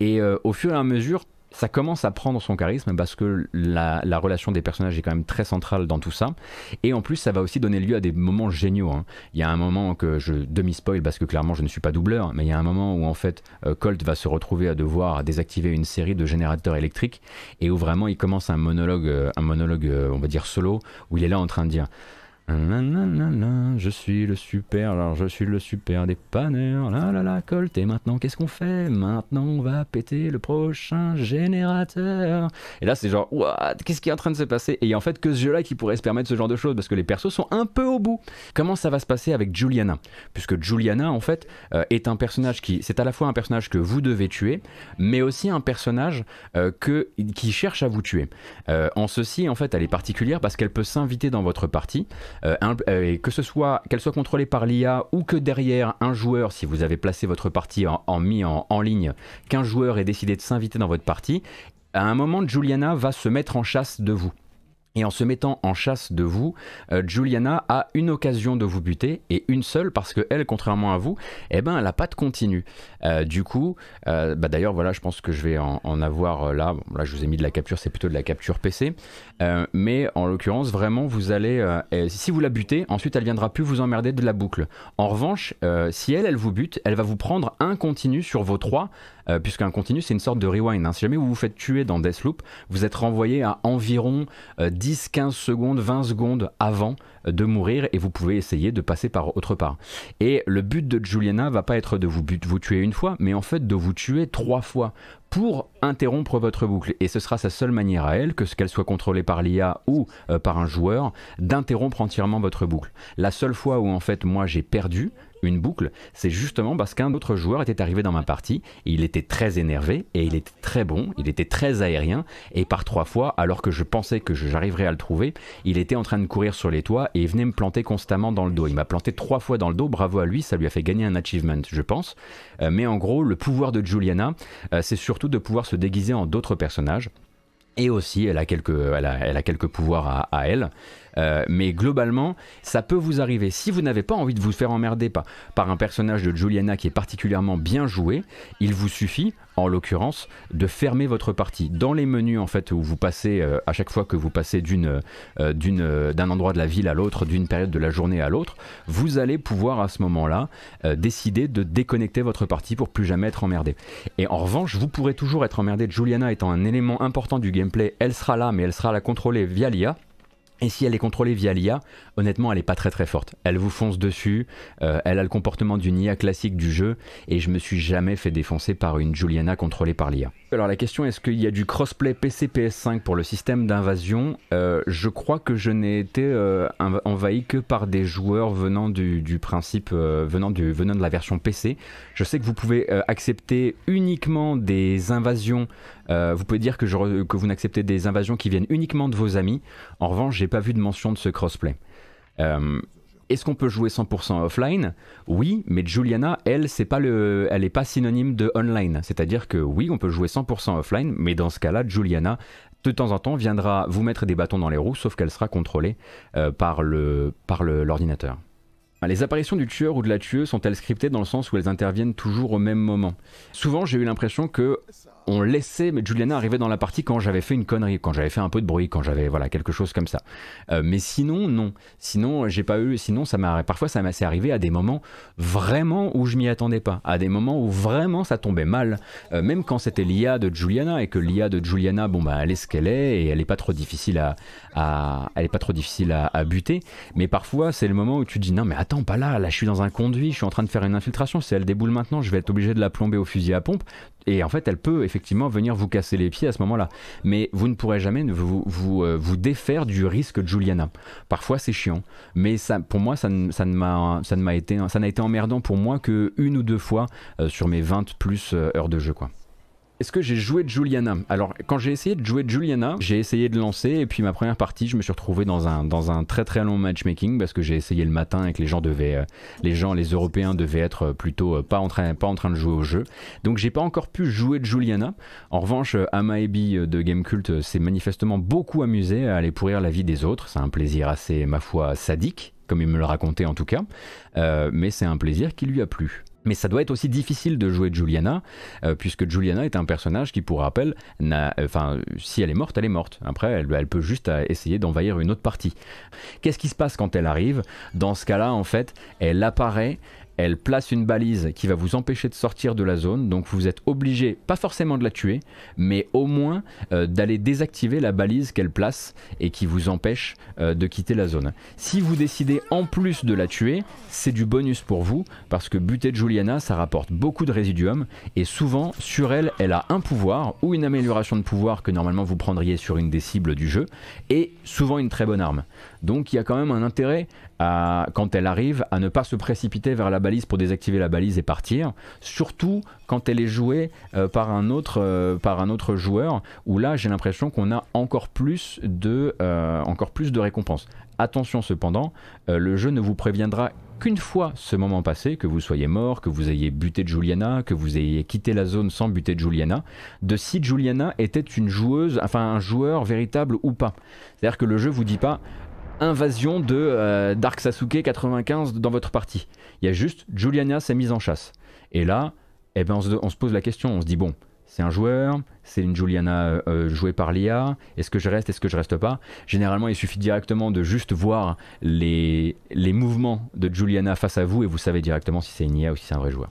et au fur et à mesure, ça commence à prendre son charisme parce que la, relation des personnages est quand même très centrale dans tout ça. Et en plus, ça va aussi donner lieu à des moments géniaux. Hein. Il y a un moment que je demi-spoil parce que clairement je ne suis pas doubleur, mais il y a un moment où en fait euh, Colt va se retrouver à devoir désactiver une série de générateurs électriques et où vraiment il commence un monologue, euh, un monologue euh, on va dire solo, où il est là en train de dire je suis le super, alors je suis le super des panneurs. la la la colte et maintenant qu'est-ce qu'on fait Maintenant on va péter le prochain générateur. Et là c'est genre, what Qu'est-ce qui est en train de se passer Et il y a en fait que ce jeu-là qui pourrait se permettre ce genre de choses parce que les persos sont un peu au bout. Comment ça va se passer avec Juliana Puisque Juliana en fait euh, est un personnage qui, c'est à la fois un personnage que vous devez tuer, mais aussi un personnage euh, que, qui cherche à vous tuer. Euh, en ceci, en fait, elle est particulière parce qu'elle peut s'inviter dans votre partie. Euh, euh, que ce soit qu'elle soit contrôlée par l'IA ou que derrière un joueur, si vous avez placé votre partie en, en ligne, qu'un joueur ait décidé de s'inviter dans votre partie, à un moment, Juliana va se mettre en chasse de vous. Et en se mettant en chasse de vous, euh, Juliana a une occasion de vous buter, et une seule, parce que elle, contrairement à vous, eh ben, elle n'a pas de continu. Euh, du coup, euh, bah, d'ailleurs, voilà, je pense que je vais en, avoir là. là, je vous ai mis de la capture, c'est plutôt de la capture PC. mais en l'occurrence, vraiment, vous allez. si vous la butez, ensuite, elle viendra plus vous emmerder de la boucle. En revanche, si elle, elle vous bute, elle va vous prendre un continu sur vos trois. Euh, puisqu'un continu, c'est une sorte de rewind. Hein. Si jamais vous vous faites tuer dans Deathloop, vous êtes renvoyé à environ 10, euh, 15 secondes, 20 secondes avant euh, de mourir et vous pouvez essayer de passer par autre part. Et le but de Juliana va pas être de vous, tuer une fois, mais en fait de vous tuer trois fois pour interrompre votre boucle. Et ce sera sa seule manière à elle, que ce qu'elle soit contrôlée par l'IA ou par un joueur, d'interrompre entièrement votre boucle. La seule fois où en fait moi j'ai perdu, une boucle, c'est justement parce qu'un autre joueur était arrivé dans ma partie, il était très énervé et il était très bon, il était très aérien et par trois fois, alors que je pensais que j'arriverais à le trouver, il était en train de courir sur les toits et il venait me planter constamment dans le dos. Il m'a planté trois fois dans le dos, bravo à lui, ça lui a fait gagner un achievement, je pense. Euh, mais en gros, le pouvoir de Juliana, euh, c'est surtout de pouvoir se déguiser en d'autres personnages. Et aussi, elle a quelques, elle a, elle a quelques pouvoirs à elle. Euh, mais globalement, ça peut vous arriver. Si vous n'avez pas envie de vous faire emmerder par, un personnage de Juliana qui est particulièrement bien joué, il vous suffit, en l'occurrence, de fermer votre partie. Dans les menus en fait où vous passez euh, à chaque fois que vous passez euh, d'un endroit de la ville à l'autre, d'une période de la journée à l'autre, vous allez pouvoir à ce moment-là décider de déconnecter votre partie pour plus jamais être emmerdé. Et en revanche, vous pourrez toujours être emmerdé. Juliana étant un élément important du gameplay, elle sera là, mais elle sera la contrôler via l'IA. Et si elle est contrôlée via l'IA, honnêtement, elle n'est pas très très forte. Elle vous fonce dessus, euh, elle a le comportement d'une IA classique du jeu, et je me suis jamais fait défoncer par une Juliana contrôlée par l'IA. Alors la question est-ce qu'il y a du crossplay PC-PS5 pour le système d'invasion euh, Je crois que je n'ai été euh, envahi que par des joueurs venant du, du principe, venant, du, venant de la version PC. Je sais que vous pouvez accepter uniquement des invasions euh, vous pouvez dire que, vous n'acceptez des invasions qui viennent uniquement de vos amis. En revanche, j'ai pas vu de mention de ce crossplay. Euh, est-ce qu'on peut jouer 100% offline Oui, mais Juliana, elle, c'est pas le, elle n'est pas synonyme de online. C'est-à-dire que oui, on peut jouer 100% offline, mais dans ce cas-là, Juliana, de temps en temps, viendra vous mettre des bâtons dans les roues, sauf qu'elle sera contrôlée euh, par l'ordinateur. Le, par bah, les apparitions du tueur ou de la tueuse sont-elles scriptées dans le sens où elles interviennent toujours au même moment Souvent, j'ai eu l'impression que on laissait Juliana arriver dans la partie quand j'avais fait une connerie, quand j'avais fait un peu de bruit, quand j'avais voilà quelque chose comme ça. Euh, mais sinon, non. Sinon, j'ai pas eu. Sinon, ça m'a parfois ça m'est arrivé à des moments vraiment où je m'y attendais pas, à des moments où vraiment ça tombait mal. Euh, même quand c'était l'IA de Juliana et que l'IA de Juliana, bon bah elle est ce qu'elle est et elle est pas trop difficile à, elle est pas trop difficile à, buter. Mais parfois, c'est le moment où tu dis non mais attends, attends, pas là, là je suis dans un conduit, je suis en train de faire une infiltration, si elle déboule maintenant, je vais être obligé de la plomber au fusil à pompe. Et en fait, elle peut effectivement venir vous casser les pieds à ce moment-là. Mais vous ne pourrez jamais vous, euh, vous, défaire du risque de Juliana. Parfois, c'est chiant. Mais ça, pour moi, ça, ne, ça été, ça n'a été emmerdant pour moi que une ou deux fois euh, sur mes 20 plus euh, heures de jeu, quoi. Est-ce que j'ai joué de Juliana Alors, quand j'ai essayé de jouer de Juliana, j'ai essayé de lancer et puis ma première partie, je me suis retrouvé dans un, dans un très très long matchmaking parce que j'ai essayé le matin et que les gens devaient, euh, les gens, les Européens devaient être euh, plutôt euh, pas en train, pas en train de jouer au jeu. Donc, j'ai pas encore pu jouer de Juliana. En revanche, Amaebi de Gamecult s'est manifestement beaucoup amusé à aller pourrir la vie des autres. C'est un plaisir assez, ma foi, sadique comme il me le racontait en tout cas, mais c'est un plaisir qui lui a plu. Mais ça doit être aussi difficile de jouer Juliana, euh, puisque Juliana est un personnage qui, pour rappel, si elle est morte, elle est morte. Après, elle, elle peut juste euh, essayer d'envahir une autre partie. Qu'est-ce qui se passe quand elle arrive Dans ce cas-là, en fait, elle apparaît elle place une balise qui va vous empêcher de sortir de la zone. Donc vous êtes obligé, pas forcément de la tuer, mais au moins euh, d'aller désactiver la balise qu'elle place et qui vous empêche euh, de quitter la zone. Si vous décidez en plus de la tuer, c'est du bonus pour vous parce que buter Juliana, ça rapporte beaucoup de résiduum et souvent sur elle, elle a un pouvoir ou une amélioration de pouvoir que normalement vous prendriez sur une des cibles du jeu et souvent une très bonne arme. Donc il y a quand même un intérêt à, quand elle arrive à ne pas se précipiter vers la balise pour désactiver la balise et partir, surtout quand elle est jouée euh, par, un autre, euh, par un autre joueur, où là j'ai l'impression qu'on a encore plus de, euh, encore plus de récompenses. Attention cependant, le jeu ne vous préviendra qu'une fois ce moment passé, que vous soyez mort, que vous ayez buté Juliana, que vous ayez quitté la zone sans buter Juliana, de si Juliana était une joueuse, enfin un joueur véritable ou pas. C'est-à-dire que le jeu vous dit pas invasion de euh, Dark Sasuke 95 dans votre partie. Il y a juste Juliana s'est mise en chasse. Et là, eh ben on, se, pose la question, on se dit bon, c'est un joueur, c'est une Juliana euh, euh, jouée par l'IA, est-ce que je reste, est-ce que je reste pas Généralement, il suffit directement de juste voir les, les mouvements de Juliana face à vous et vous savez directement si c'est une IA ou si c'est un vrai joueur.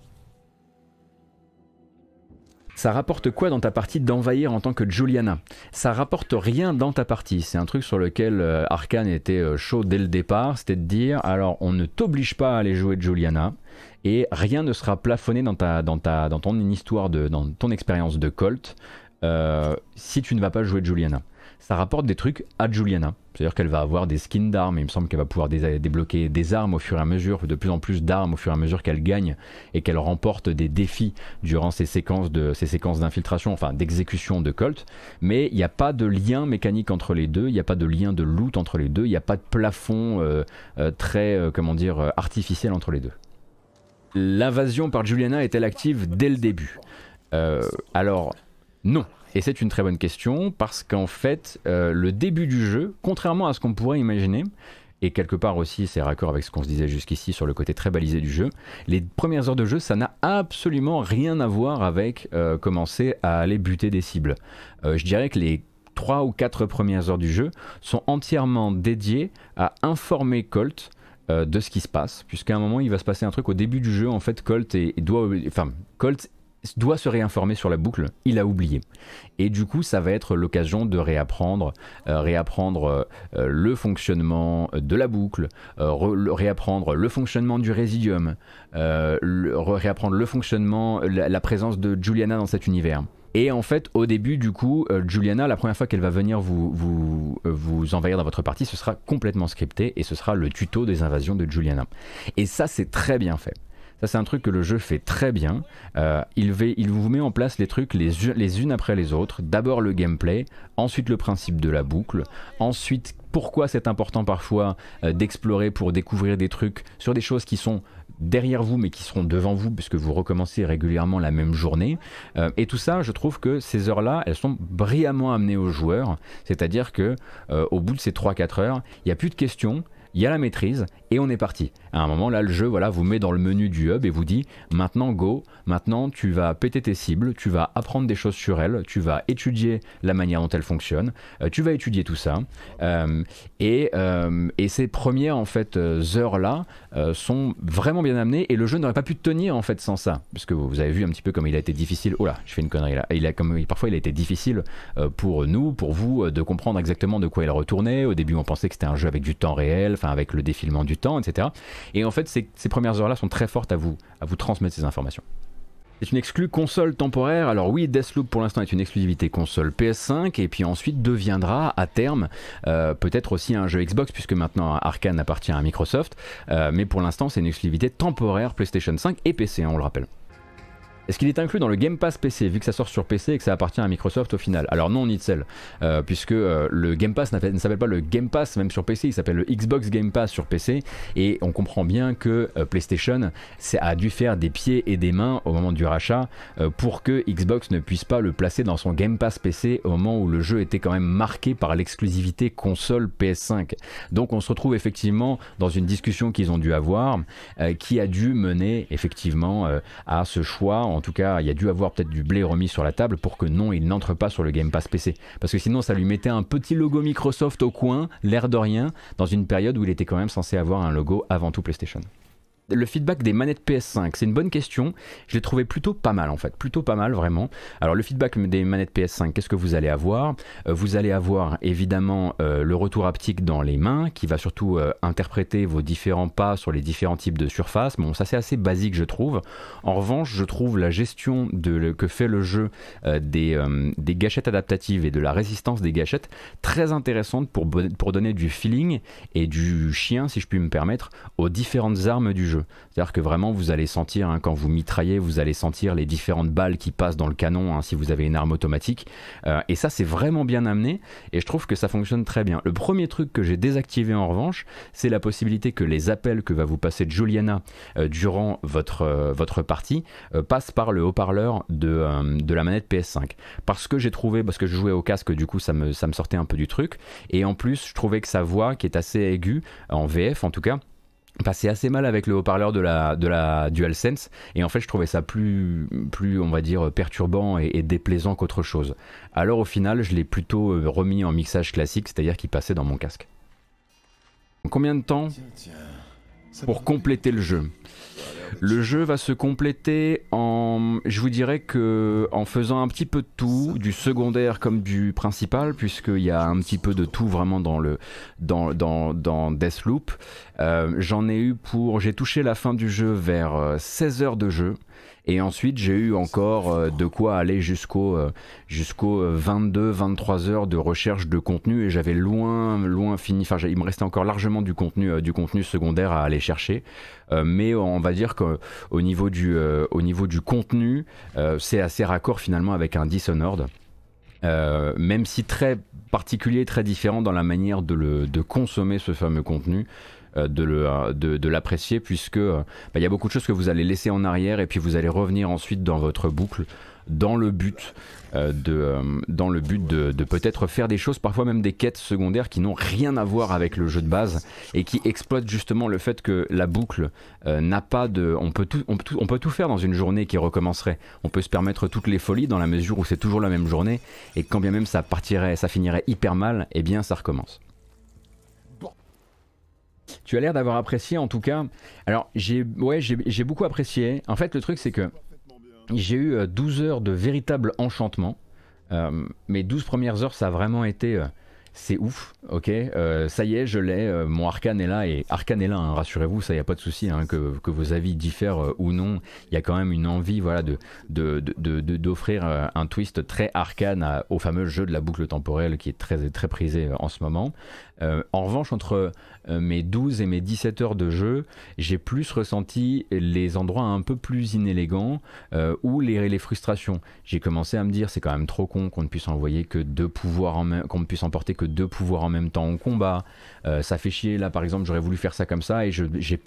Ça rapporte quoi dans ta partie d'envahir en tant que Juliana Ça rapporte rien dans ta partie. C'est un truc sur lequel euh, Arkane était euh, chaud dès le départ, c'était de dire alors on ne t'oblige pas à aller jouer Juliana et rien ne sera plafonné dans ta dans ta dans ton histoire de dans ton expérience de Colt euh, si tu ne vas pas jouer Juliana ça rapporte des trucs à Juliana. C'est-à-dire qu'elle va avoir des skins d'armes, il me semble qu'elle va pouvoir débloquer des armes au fur et à mesure, de plus en plus d'armes au fur et à mesure qu'elle gagne et qu'elle remporte des défis durant ces séquences de ces séquences d'infiltration, enfin d'exécution de Colt. Mais il n'y a pas de lien mécanique entre les deux, il n'y a pas de lien de loot entre les deux, il n'y a pas de plafond euh, euh, très, euh, comment dire, artificiel entre les deux. L'invasion par Juliana est-elle active dès le début Alors, non. Et c'est une très bonne question parce qu'en fait, euh, le début du jeu, contrairement à ce qu'on pourrait imaginer, et quelque part aussi c'est raccord avec ce qu'on se disait jusqu'ici sur le côté très balisé du jeu, les premières heures de jeu, ça n'a absolument rien à voir avec euh, commencer à aller buter des cibles. Euh, je dirais que les trois ou quatre premières heures du jeu sont entièrement dédiées à informer Colt de ce qui se passe, puisqu'à un moment il va se passer un truc au début du jeu en fait Colt est doit, enfin Colt doit se réinformer sur la boucle, il a oublié. Et du coup, ça va être l'occasion de réapprendre, euh, réapprendre euh, euh, le fonctionnement de la boucle, réapprendre le fonctionnement du résidium, réapprendre le fonctionnement, la, présence de Juliana dans cet univers. Et en fait, au début, du coup, Juliana, la première fois qu'elle va venir vous, vous, vous envahir dans votre partie, ce sera complètement scripté et ce sera le tuto des invasions de Juliana. Et ça, c'est très bien fait. Ça, c'est un truc que le jeu fait très bien. Euh, il, vous met en place les trucs les, unes après les autres. D'abord le gameplay, ensuite le principe de la boucle, ensuite pourquoi c'est important parfois euh, d'explorer pour découvrir des trucs sur des choses qui sont derrière vous mais qui seront devant vous puisque vous recommencez régulièrement la même journée. Euh, et tout ça, je trouve que ces heures-là, elles sont brillamment amenées aux joueurs. C'est-à-dire que au bout de ces 3-4 heures, il n'y a plus de questions il y a la maîtrise et on est parti. À un moment là, le jeu voilà, vous met dans le menu du hub et vous dit maintenant go, maintenant tu vas péter tes cibles, tu vas apprendre des choses sur elles, tu vas étudier la manière dont elles fonctionnent, euh, tu vas étudier tout ça. Euh, euh, et, ces premières en fait heures là sont vraiment bien amenées et le jeu n'aurait pas pu tenir en fait sans ça, parce que vous avez vu un petit peu comme il a été difficile. Oh là, je fais une connerie là. Il a comme parfois il a été difficile pour nous, pour vous, de comprendre exactement de quoi il retournait. Au début, on pensait que c'était un jeu avec du temps réel avec le défilement du temps, etc. Et en fait, ces, premières heures-là sont très fortes à vous, à vous transmettre ces informations. C'est une exclue console temporaire. Alors oui, Deathloop pour l'instant est une exclusivité console PS5 et puis ensuite deviendra à terme euh, peut-être aussi un jeu Xbox puisque maintenant Arkane appartient à Microsoft. Euh, mais pour l'instant, c'est une exclusivité temporaire PlayStation 5 et PC, on le rappelle. Est-ce qu'il est inclus dans le Game Pass PC, vu que ça sort sur PC et que ça appartient à Microsoft au final Alors non, de sel, euh, puisque euh, le Game Pass ne s'appelle pas le Game Pass même sur PC, il s'appelle le Xbox Game Pass sur PC, et on comprend bien que euh, PlayStation a dû faire des pieds et des mains au moment du rachat pour que Xbox ne puisse pas le placer dans son Game Pass PC au moment où le jeu était quand même marqué par l'exclusivité console PS5. Donc on se retrouve effectivement dans une discussion qu'ils ont dû avoir, qui a dû mener effectivement à ce choix en tout cas, il y a dû avoir peut-être du blé remis sur la table pour que non, il n'entre pas sur le Game Pass PC. Parce que sinon, ça lui mettait un petit logo Microsoft au coin, l'air de rien, dans une période où il était quand même censé avoir un logo avant tout PlayStation le feedback des manettes PS5 C'est une bonne question. Je l'ai trouvé plutôt pas mal en fait, plutôt pas mal vraiment. Alors le feedback des manettes PS5, qu'est-ce que vous allez avoir euh, Vous allez avoir évidemment euh, le retour haptique dans les mains qui va surtout euh, interpréter vos différents pas sur les différents types de surfaces. Bon, ça c'est assez basique je trouve. En revanche, je trouve la gestion de, que fait le jeu des, gâchettes adaptatives et de la résistance des gâchettes très intéressante pour, pour donner du feeling et du chien, si je puis me permettre, aux différentes armes du jeu. C'est-à-dire que vraiment, vous allez sentir, hein, quand vous mitraillez, vous allez sentir les différentes balles qui passent dans le canon, hein, si vous avez une arme automatique. Euh, et ça, c'est vraiment bien amené, et je trouve que ça fonctionne très bien. Le premier truc que j'ai désactivé en revanche, c'est la possibilité que les appels que va vous passer Juliana euh, durant votre, euh, votre partie passent par le haut-parleur de, la manette PS5. Parce que j'ai trouvé, parce que je jouais au casque, du coup, ça me, ça me sortait un peu du truc, et en plus, je trouvais que sa voix, qui est assez aiguë, en VF en tout cas, passait assez mal avec le haut-parleur de la, de la DualSense et en fait je trouvais ça plus, plus on va dire perturbant et, déplaisant qu'autre chose. Alors au final je l'ai plutôt euh, remis en mixage classique, c'est-à-dire qu'il passait dans mon casque. Combien de temps pour compléter le jeu. Le jeu va se compléter en, je vous dirais que en faisant un petit peu de tout, du secondaire comme du principal, puisqu'il y a un petit peu de tout vraiment dans le dans dans, dans Deathloop. Euh, j'en ai eu pour, j'ai touché la fin du jeu vers 16 euh, heures de jeu. Et ensuite, j'ai eu encore euh, de quoi aller jusqu'au euh, jusqu'aux euh, 22-23 heures de recherche de contenu et j'avais loin, loin fini. Enfin, il me restait encore largement du contenu, du contenu secondaire à aller chercher. mais on va dire qu'au niveau, du au niveau du contenu, c'est assez raccord finalement avec un Dishonored. même si très particulier, très différent dans la manière de, le, de consommer ce fameux contenu, euh, euh, de l'apprécier, de, de puisque euh, bah, il y a beaucoup de choses que vous allez laisser en arrière et puis vous allez revenir ensuite dans votre boucle dans le but de, dans le but de, peut-être faire des choses, parfois même des quêtes secondaires qui n'ont rien à voir avec le jeu de base et qui exploitent justement le fait que la boucle n'a pas de. On peut, tout, on, peut tout faire dans une journée qui recommencerait. On peut se permettre toutes les folies dans la mesure où c'est toujours la même journée et quand bien même ça partirait, ça finirait hyper mal, et eh bien ça recommence. Tu as l'air d'avoir apprécié en tout cas. Alors, j'ai ouais, j'ai beaucoup apprécié. En fait, le truc, c'est que j'ai eu 12 euh, heures de véritable enchantement. Euh, mes 12 premières heures, ça a vraiment été. Euh, c'est ouf, ok Ça y est, je l'ai, mon arcane est là, et arcane est là, hein, rassurez-vous, ça y a pas de souci, hein, que, vos avis diffèrent ou non, il y a quand même une envie voilà, d'offrir de, de, un twist très arcane au fameux jeu de la boucle temporelle qui est très, très prisé en ce moment. Euh, en revanche, entre euh, mes 12 et mes 17 heures de jeu, j'ai plus ressenti les endroits un peu plus inélégants euh, ou les, frustrations. J'ai commencé à me dire c'est quand même trop con qu'on ne puisse envoyer que deux pouvoirs qu'on ne puisse emporter que deux pouvoirs en même temps au combat. ça fait chier là par exemple j'aurais voulu faire ça comme ça et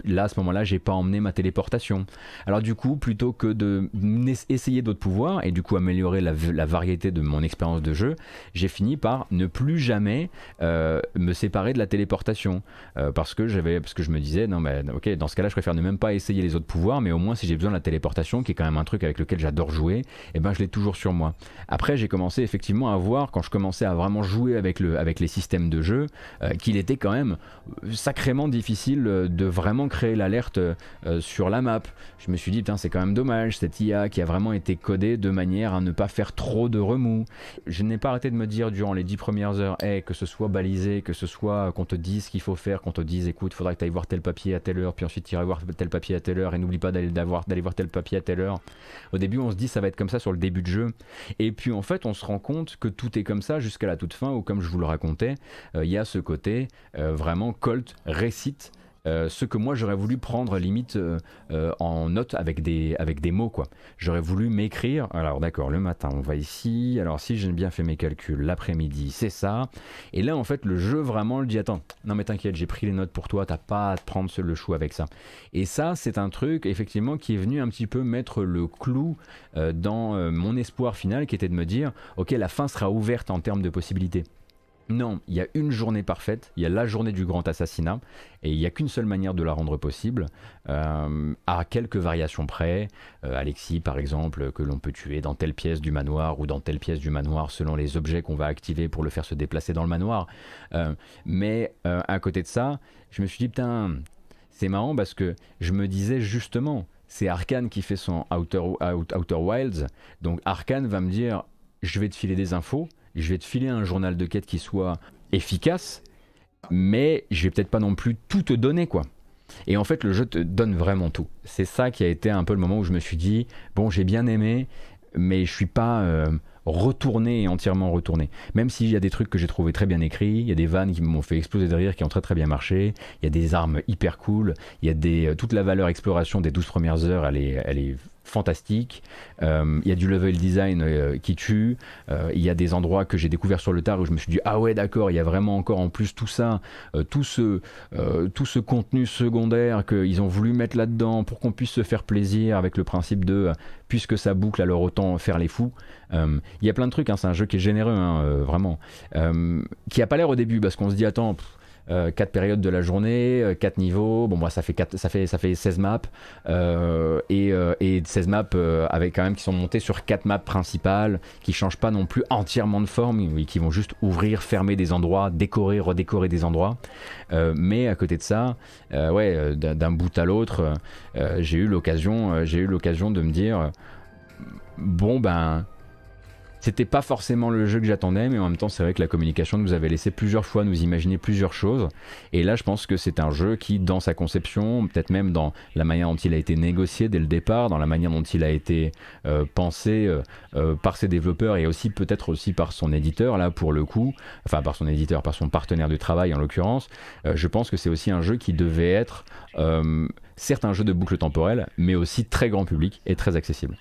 là à ce moment-là j'ai pas emmené ma téléportation. Alors du coup plutôt que d'essayer d'autres pouvoirs et du coup améliorer la, la variété de mon expérience de jeu, j'ai fini par ne plus jamais me séparer de la téléportation euh, parce que j'avais parce que je me disais non mais ok dans ce cas-là je préfère ne même pas essayer les autres pouvoirs mais au moins si j'ai besoin de la téléportation qui est quand même un truc avec lequel j'adore jouer et eh ben je l'ai toujours sur moi. Après j'ai commencé effectivement à voir quand je commençais à vraiment jouer avec le avec les systèmes de jeu euh, qu'il était quand même sacrément difficile euh, de vraiment créer l'alerte sur la map. Je me suis dit putain c'est quand même dommage cette IA qui a vraiment été codée de manière à ne pas faire trop de remous. Je n'ai pas arrêté de me dire durant les dix premières heures et que ce soit balisé, que ce soit euh, qu'on te dise ce qu'il faut faire, qu'on te dise écoute, faudrait que tu ailles voir tel papier à telle heure, puis ensuite tu iras voir tel papier à telle heure, et n'oublie pas d'aller voir tel papier à telle heure. Au début, on se dit ça va être comme ça sur le début de jeu, et puis en fait, on se rend compte que tout est comme ça jusqu'à la toute fin, ou comme je vous le racontais, euh, il y a ce côté euh, vraiment Colt récite euh, ce que moi j'aurais voulu prendre limite euh, euh, en note avec des, avec des mots quoi. J'aurais voulu m'écrire, alors d'accord le matin on va ici, alors si j'ai bien fait mes calculs l'après-midi c'est ça, et là en fait le jeu vraiment le dit attends, non mais t'inquiète j'ai pris les notes pour toi, t'as pas à te prendre le chou avec ça. Et ça c'est un truc effectivement qui est venu un petit peu mettre le clou dans mon espoir final qui était de me dire ok la fin sera ouverte en termes de possibilités. Non, il y a une journée parfaite, il y a la journée du grand assassinat, et il n'y a qu'une seule manière de la rendre possible, euh, à quelques variations près. Euh, Alexis, par exemple, que l'on peut tuer dans telle pièce du manoir ou dans telle pièce du manoir selon les objets qu'on va activer pour le faire se déplacer dans le manoir. Euh, mais à côté de ça, je me suis dit, putain, c'est marrant parce que je me disais justement, c'est Arkane qui fait son Outer, Outer Wilds, donc Arkane va me dire, je vais te filer des infos je vais te filer un journal de quête qui soit efficace, mais je vais peut-être pas non plus tout te donner, quoi. Et en fait, le jeu te donne vraiment tout. C'est ça qui a été un peu le moment où je me suis dit, bon, j'ai bien aimé, mais je suis pas euh, retourné entièrement retourné. Même s'il y a des trucs que j'ai trouvé très bien écrits, il y a des vannes qui m'ont fait exploser de rire, qui ont très très bien marché, il y a des armes hyper cool, il y a des, euh, toute la valeur exploration des 12 premières heures, elle est, elle est fantastique. Euh, il y a du level design euh, qui tue. Euh, il y a des endroits que j'ai découvert sur le tard où je me suis dit ah ouais d'accord, il y a vraiment encore en plus tout ça, tout ce tout ce contenu secondaire qu'ils ont voulu mettre là-dedans pour qu'on puisse se faire plaisir avec le principe de puisque ça boucle alors autant faire les fous. Il y a plein de trucs, hein, c'est un jeu qui est généreux hein, vraiment, qui a pas l'air au début parce qu'on se dit attends euh, quatre 4 périodes de la journée, 4 euh, niveaux, bon moi, ça fait, ça fait, ça fait 16 maps, euh, et, et, 16 maps avec quand même qui sont montées sur 4 maps principales, qui changent pas non plus entièrement de forme, qui vont juste ouvrir, fermer des endroits, décorer, redécorer des endroits. mais à côté de ça, ouais, d'un bout à l'autre, j'ai eu l'occasion, j'ai eu l'occasion de me dire, bon ben... C'était pas forcément le jeu que j'attendais, mais en même temps, c'est vrai que la communication nous avait laissé plusieurs fois nous imaginer plusieurs choses. Et là, je pense que c'est un jeu qui, dans sa conception, peut-être même dans la manière dont il a été négocié dès le départ, dans la manière dont il a été euh, pensé euh, euh, par ses développeurs et aussi peut-être aussi par son éditeur, là pour le coup, enfin par son éditeur, par son partenaire de travail en l'occurrence, je pense que c'est aussi un jeu qui devait être certes un jeu de boucle temporelle, mais aussi très grand public et très accessible.